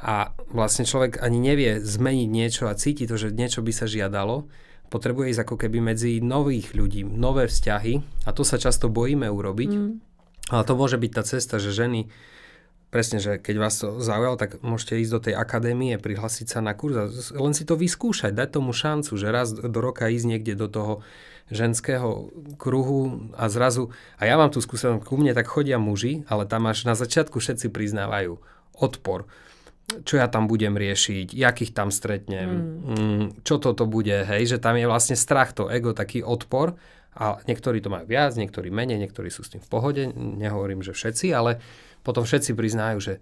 A vlastne človek ani nevie zmeniť niečo a cíti to, že niečo by sa žiadalo. Potrebuje ísť ako keby medzi nových ľudí, nové vzťahy a to sa často bojíme urobiť. Mm. Ale to môže byť tá cesta, že ženy presne, že keď vás to zaujalo, tak môžete ísť do tej akadémie, prihlásiť sa na kurz a len si to vyskúšať, dať tomu šancu, že raz do roka ísť niekde do toho ženského kruhu a zrazu, a ja mám tu skúsenosť, ku mne tak chodia muži, ale tam až na začiatku všetci priznávajú odpor. Čo ja tam budem riešiť, jakých tam stretnem, mm. mm čo toto bude, hej, že tam je vlastne strach, to ego, taký odpor a niektorí to majú viac, niektorí menej, niektorí sú s tým v pohode, nehovorím, že všetci, ale potom všetci priznajú, že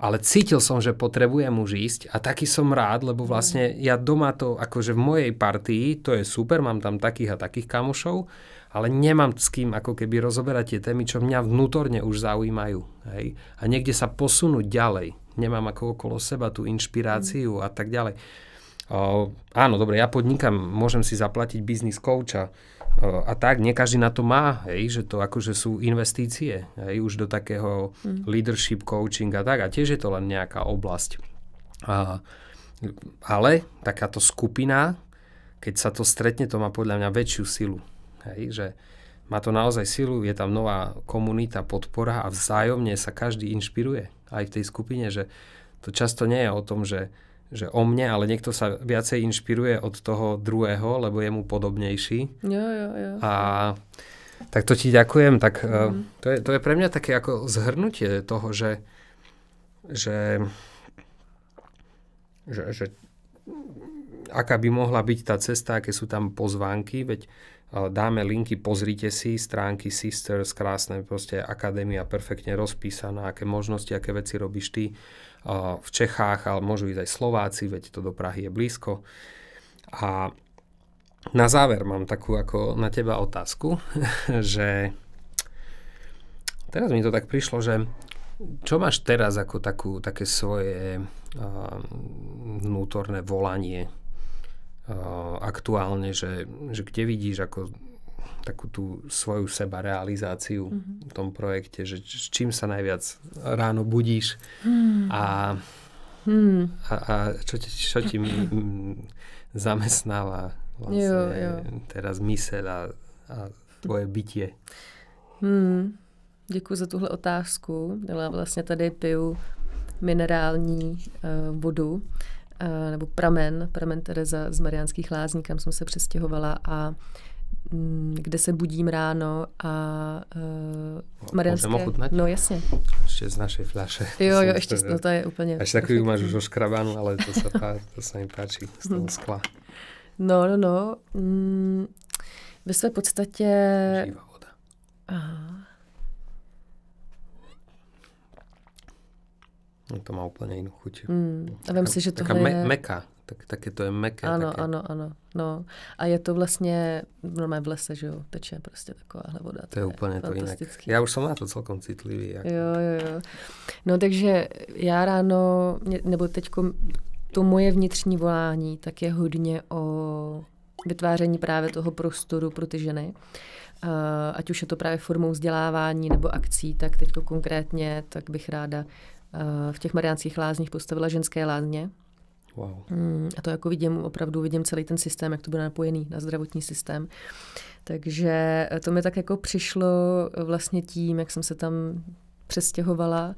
ale cítil som, že potrebujem už ísť a taký som rád, lebo mm. vlastne ja doma to, akože v mojej partii, to je super, mám tam takých a takých kamošov, ale nemám s kým ako keby rozoberať tie témy, čo mňa vnútorne už zaujímajú. Hej? A niekde sa posunúť ďalej. Nemám ako okolo seba tú inšpiráciu mm. a tak ďalej. O, áno, dobre, ja podnikám, môžem si zaplatiť biznis kouča, a tak, nie každý na to má, hej, že to akože sú investície, hej, už do takého mm. leadership coaching a tak, a tiež je to len nejaká oblasť. A, ale takáto skupina, keď sa to stretne, to má podľa mňa väčšiu silu. Hej, že má to naozaj silu, je tam nová komunita, podpora a vzájomne sa každý inšpiruje aj v tej skupine, že to často nie je o tom, že že o mne, ale niekto sa viacej inšpiruje od toho druhého, lebo je mu podobnejší. Jo, jo, jo. A tak to ti ďakujem. Tak mm. to, je, to je pre mňa také ako zhrnutie toho, že, že, že, že aká by mohla byť tá cesta, aké sú tam pozvánky, veď e, dáme linky, pozrite si stránky Sisters, krásne, proste akadémia perfektne rozpísaná, aké možnosti, aké veci robíš ty v Čechách, ale môžu ísť aj Slováci, veď to do Prahy je blízko. A na záver mám takú ako na teba otázku, že teraz mi to tak prišlo, že čo máš teraz ako takú, také svoje uh, vnútorné volanie uh, aktuálne, že, že kde vidíš ako takú tú svoju seba realizáciu mm-hmm. v tom projekte, že s čím sa najviac ráno budíš mm. a, mm. a, a čo, ti, čo ti zamestnáva vlastne jo, jo. teraz myseľ a, a tvoje bytie. Mm. Děkuji za tuhle otázku. Já vlastně tady piju minerální uh, vodu eh, nebo pramen, pramen Tereza z Mariánských lázní, kam jsem se přestěhovala a Mm, kde se budím ráno a uh, no, eh, mariánské... Můžeme ochutnat? No jasně. Ještě z naší flaše. Jo, jo, ještě, no to je úplně... Až takový máš už oškrabanou, ale to se, pá, to se mi páčí z toho skla. No, no, no. Mm, ve své podstatě... Živá voda. Aha. No to má úplně jinou chuť. Mm. A vím si, že to je... Taká meka tak, taky to je meké. Ano, taky. ano, ano. No. A je to vlastně, normálně v lese, že jo, teče prostě takováhle voda. To je, je úplně to jinak. Já už jsem na to celkom citlivý. Jak... Jo, jo, jo. No takže já ráno, nebo teď to moje vnitřní volání, tak je hodně o vytváření právě toho prostoru pro ty ženy. Eh, ať už je to právě formou vzdělávání nebo akcí, tak teď konkrétně, tak bych ráda eh, v těch mariánských lázních postavila ženské lázně, Wow. Mm, a to jako vidím, opravdu vidím celý ten systém, jak to bude napojený na zdravotní systém. Takže eh, to mi tak jako přišlo eh, vlastně tím, jak jsem se tam přestěhovala,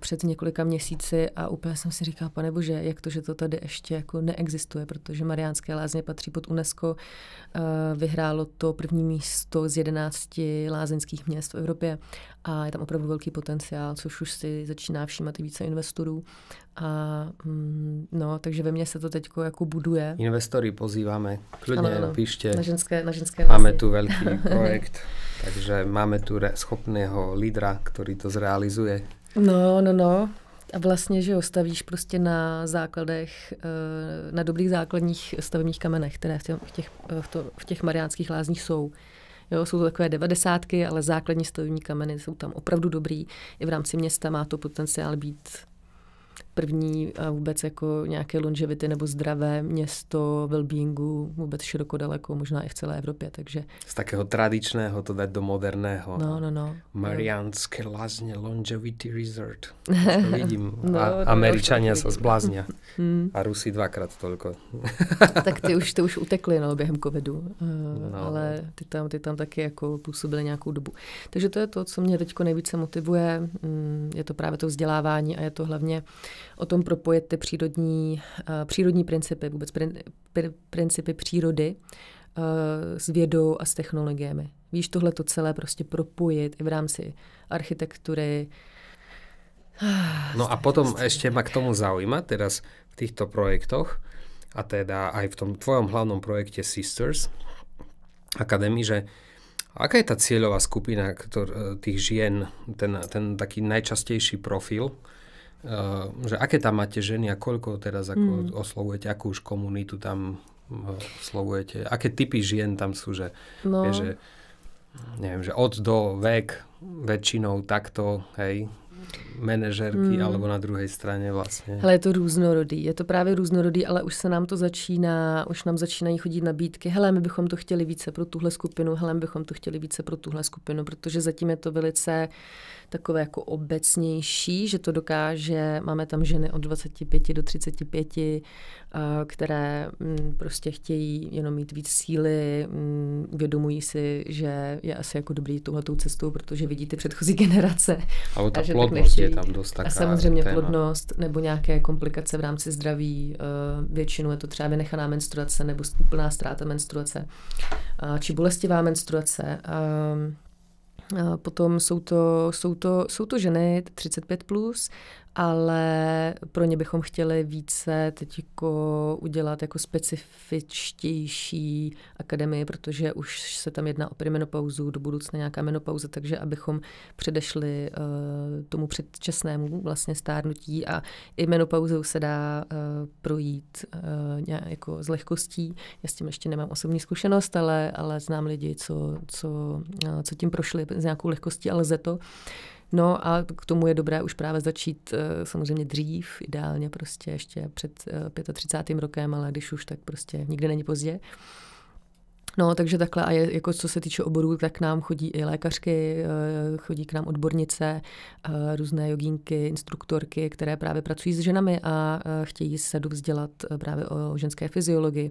před několika měsíci a úplně jsem si říkala, pane bože, jak to, že to tady ještě jako neexistuje, protože Mariánské lázně patří pod UNESCO, eh, vyhrálo to první místo z jedenácti lázeňských měst v Evropě a je tam opravdu velký potenciál, což už si začíná všímat i více investorů. A mm, no, takže ve mně se to teď jako buduje. Investory pozýváme, klidně ano, ano. píšte. Na ženské, na ženské lázně. Máme tu velký projekt, takže máme tu schopného lídra, který to zrealizuje. No, no, no. A vlastně, že jo, stavíš prostě na základech, eh, na dobrých základních stavebních kamenech, které v těch, v těch, v to, v těch mariánských lázních jsou. Jo, jsou to takové devadesátky, ale základní stavební kameny jsou tam opravdu dobrý. I v rámci města má to potenciál být první a vůbec jako nějaké longevity nebo zdravé město, wellbeingu, vůbec široko daleko, možná i v celé Evropě, takže... Z takého tradičného to dát do moderného. No, no, no. Mariánské no. lázně, longevity resort. To vidím. no, a Američané se zblázně. A Rusy dvakrát toliko. tak ty už, ty už utekli no, během covidu, uh, no. ale ty tam, ty tam taky jako působili nějakou dobu. Takže to je to, co mě teď nejvíce motivuje. Mm, je to právě to vzdělávání a je to hlavně uh, o tom propojit ty přírodní, eh, přírodní principy, vůbec principy přírody eh, s vědou a s technologiemi. Víš, tohle to celé prostě propojit i v rámci architektury. No a potom ještě má k tomu zaujímat, teda v těchto projektoch a teda aj v tom tvojom hlavnom projekte Sisters Academy, že aká je ta cieľová skupina ktor, eh, tých žien, ten, ten taký najčastejší profil, Eh, že aké tam máte ženy a koľko teraz ako mm. oslovujete, akú už komunitu tam eh, oslovujete, aké typy žien tam sú, že, no. je, že hm, neviem, že od do vek väčšinou takto, hej, manažerky, mm. alebo na druhé straně vlastně. Hele, je to různorodý, je to právě různorodý, ale už se nám to začíná, už nám začínají chodit nabídky, hele, my bychom to chtěli více pro tuhle skupinu, hele, my bychom to chtěli více pro tuhle skupinu, protože zatím je to velice takové jako obecnější, že to dokáže, máme tam ženy od 25 do 35, eh, které mm, prostě chtějí jenom mít víc síly, mm, uvědomují si, že je asi jako dobrý touhletou cestou, protože vidí ty předchozí generace. Ale ta a plodnost nechtějí. je tam dost A samozřejmě téma. plodnost nebo nějaké komplikace v rámci zdraví, eh, většinou je to třeba vynechaná menstruace nebo úplná ztráta menstruace, eh, či bolestivá menstruace. Um, Potom jsou to, jsou to, jsou to ženy 35+, plus, ale pro ně bychom chtěli více teď jako udělat jako specifičtější akademii, protože už se tam jedná o perimenopauzu, do budoucna nějaká menopauza, takže abychom předešli uh, tomu předčasnému vlastně stárnutí a i menopauzou se dá uh, projít uh, nějak jako s lehkostí. Já s tím ještě nemám osobní zkušenost, ale, ale znám lidi, co, co, uh, co tím prošli s nějakou lehkostí, ale lze to. Uh, No a k tomu je dobré už právě začít eh, samozřejmě dřív, ideálně prostě ještě před 35. Eh, rokem, ale když už, tak prostě nikdy není pozdě. No, takže takhle a je, jako co se týče oborů, tak k nám chodí i lékařky, eh, chodí k nám odbornice, eh, různé jogínky, instruktorky, které právě pracují s ženami a eh, chtějí se dovzdělat právě o ženské fyziologii.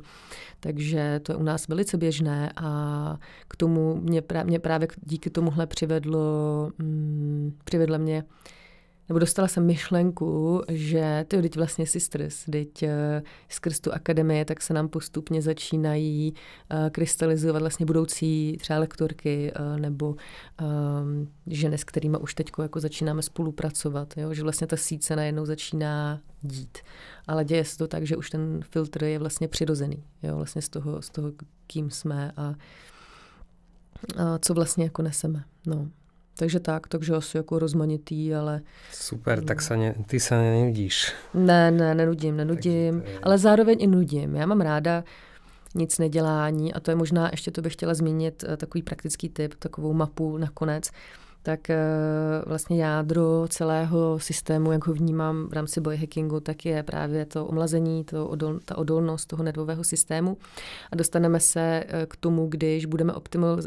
Takže to je u nás velice běžné a k tomu mě, právě, mě právě díky tomuhle přivedlo, mm, přivedla mě nebo dostala jsem myšlenku, že ty teď vlastně stres, teď uh, skrz tu akademie, tak se nám postupně začínají uh, krystalizovat vlastně budoucí třeba lektorky uh, nebo um, ženy, s kterými už teď jako začínáme spolupracovat, jo? že vlastně ta síť se najednou začíná dít. Ale děje se to tak, že už ten filtr je vlastně přirozený, jo? vlastně z toho, z toho, kým jsme a, a co vlastně jako neseme. No. Takže tak, takže asi jako rozmanitý, ale... Super, tak mm. se ne, ty se nenudíš. Ne, ne, nenudím, nenudím, takže, ale zároveň i nudím. Já mám ráda nic nedělání a to je možná, ještě to bych chtěla zmínit, eh, takový praktický tip, takovou mapu nakonec. Uh, tak eh, vlastně jádro celého systému, jak ho vnímám v rámci boje hackingu, tak je právě to omlazení, to odol, ta odolnost toho nervového systému. A dostaneme se eh, k tomu, když budeme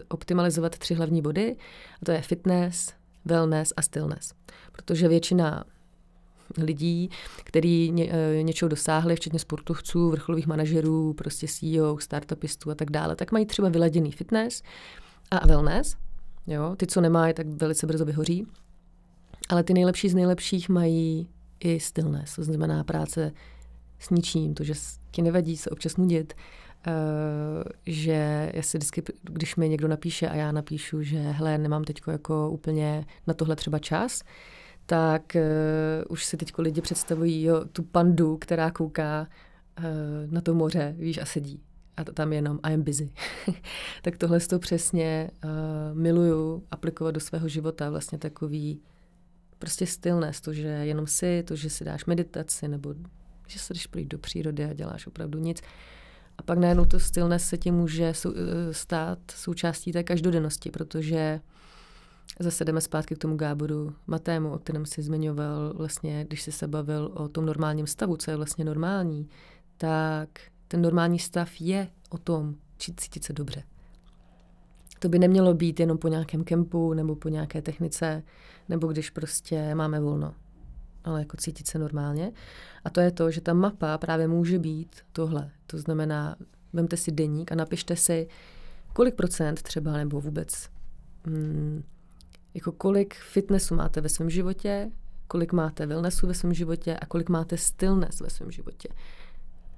optimalizovat tři hlavní body, a to je fitness, wellness a stillness. Protože většina lidí, kteří ně, eh, něčeho dosáhli, včetně sportovců, vrcholových manažerů, prostě CEO, startupistů a tak dále, tak mají třeba vyladěný fitness a wellness – Jo? Ty, co nemají, tak velice brzo vyhoří. Ale ty nejlepší z nejlepších mají i stillness, to znamená práce s ničím, to, že ti nevadí se občas nudit, eh, že já si vždycky, když mi někdo napíše a já napíšu, že hele, nemám teď jako úplně na tohle třeba čas, tak uh, už si teď lidi představují jo, tu pandu, která kouká uh, na to moře, víš, a sedí a tam jenom I am busy. tak tohle to přesně uh, miluju aplikovat do svého života, vlastně takový prostě stylné, to, že jenom si, to, že si dáš meditaci, nebo že se jdeš projít do přírody a děláš opravdu nic. A pak najednou to stylné se ti může sou, eh, stát součástí té každodennosti, protože zase jdeme zpátky k tomu Gáboru Matému, o kterém si zmiňoval vlastně, když jsi se bavil o tom normálním stavu, co je vlastně normální, tak ten normální stav je o tom či cítit se dobře. To by nemělo být jenom po nějakém kempu nebo po nějaké technice, nebo když prostě máme volno, ale jako cítit se normálně. A to je to, že ta mapa právě může být tohle. To znamená, vemte si deník a napište si, kolik procent třeba nebo vůbec, hmm, jako kolik fitnessu máte ve svém životě, kolik máte wellnessu ve svém životě a kolik máte stillness ve svém životě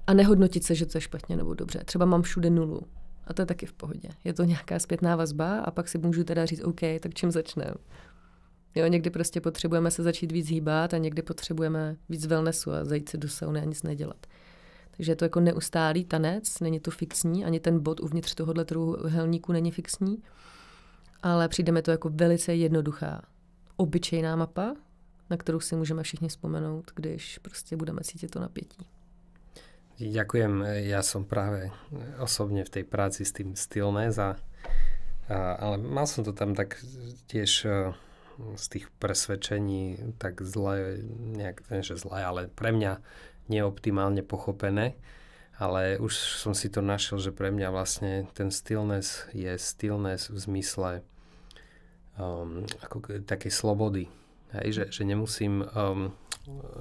a nehodnotit se, že to je špatně nebo dobře. Třeba mám všude nulu. A to je taky v pohodě. Je to nějaká zpětná vazba a pak si můžu teda říct, OK, tak čím začneme. Jo, někdy prostě potřebujeme se začít víc hýbat a někdy potřebujeme víc wellnessu a zajít si do sauny a nic nedělat. Takže je to jako neustálý tanec, není to fixní, ani ten bod uvnitř tohohle trojuhelníku není fixní, ale přijdeme to jako velice jednoduchá, obyčejná mapa, na kterou si můžeme všichni vzpomenout, když prostě budeme cítit to napětí. Ďakujem. Ja som práve eh, osobne v tej práci s tým Stillness a, a ale mal som to tam tak tiež eh, z tých presvedčení tak zle, nejak, že zle, ale pre mňa neoptimálne pochopené, ale už som si to našiel, že pre mňa vlastne ten stillness je stillness v zmysle um, ako takej slobody, hej, že, že nemusím um,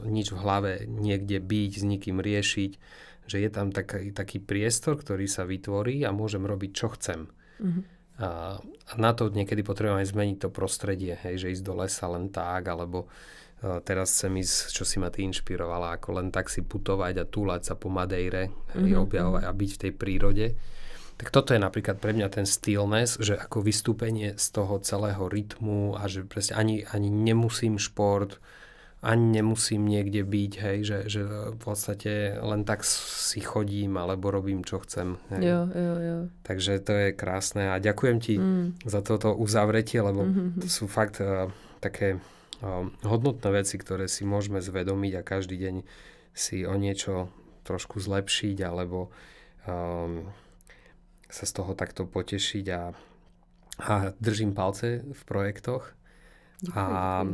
nič v hlave niekde byť, s nikým riešiť, že je tam taký, taký priestor, ktorý sa vytvorí a môžem robiť, čo chcem. Mm-hmm. A, a na to niekedy potrebujem aj zmeniť to prostredie, hej, že ísť do lesa len tak, alebo uh, teraz chcem ísť, čo si ma ty inšpirovala, ako len tak si putovať a túlať sa po Madejre, mm-hmm. objavovať mhm. a byť v tej prírode. Tak toto je napríklad pre mňa ten stillness, že ako vystúpenie z toho celého rytmu a že presne ani, ani nemusím šport, ani nemusím niekde byť, hej, že, že v podstate len tak si chodím alebo robím, čo chcem. Hej. Jo, jo, jo. Takže to je krásne a ďakujem ti mm. za toto uzavretie, lebo mm-hmm. mm-hmm. to sú fakt uh, také uh, hodnotné veci, ktoré si môžeme zvedomiť a každý deň si o niečo trošku zlepšiť alebo um, sa z toho takto potešiť a, a držím palce v projektoch a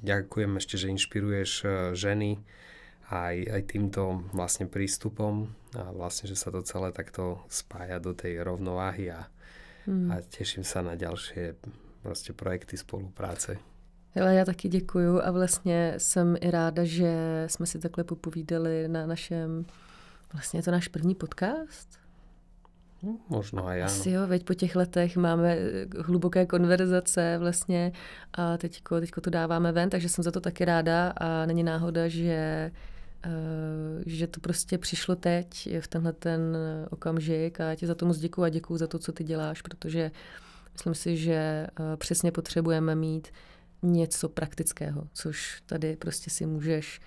ďakujem ešte, že inšpiruješ eh, ženy aj, aj týmto vlastne prístupom a vlastne, že sa to celé takto spája do tej rovnováhy a, mm. a teším sa na ďalšie proste projekty spolupráce. Hele, já taky děkuju a vlastně jsem i ráda, že jsme si takhle popovídali na našem, vlastně je to náš první podcast? No, možná já. Asi jo, veď po těch letech máme eh, hluboké konverzace vlastně a teďko, teďko to dáváme ven, takže jsem za to taky ráda a není náhoda, že eh, že to prostě přišlo teď, v tenhle ten okamžik a já ti za to moc děkuju a děkuju za to, co ty děláš, protože myslím si, že eh, přesně potřebujeme mít něco praktického, což tady prostě si můžeš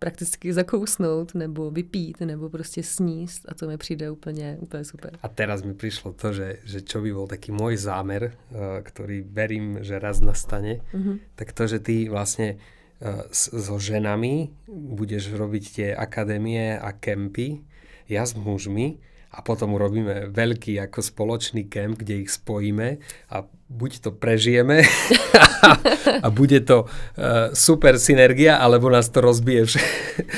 prakticky zakousnout nebo vypít nebo prostě sníst a to mi přijde úplně, úplně super. A teraz mi přišlo to, že, že čo by byl taký můj zámer, eh, který verím, že raz nastane, mm -hmm. tak to, že ty vlastně s, so ženami budeš robiť tie akadémie a kempy, ja s mužmi a potom urobíme veľký ako spoločný kemp, kde ich spojíme a buď to prežijeme a, a bude to uh, super synergia, alebo nás to rozbiješ.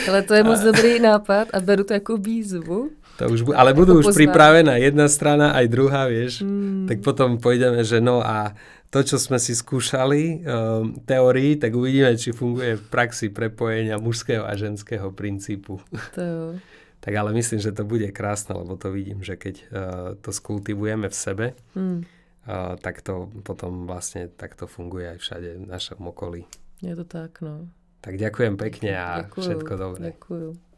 Ale to je moc a, dobrý nápad a beru to jako výzvu. To už, bu- ale budu jako už připravena jedna strana, aj druhá, vieš. Hmm. Tak potom pojdeme, že no a to, co jsme si zkoušali um, ehm, teorii, tak uvidíme, či funguje v praxi prepojení mužského a ženského principu. To jo. tak ale myslím, že to bude krásné, lebo to vidím, že keď uh, to skultivujeme v sebe, hmm tak to potom vlastne takto funguje aj všade v našom okolí. Je to tak, no. Tak ďakujem pekne a ďakujú, všetko dobré. Ďakujem.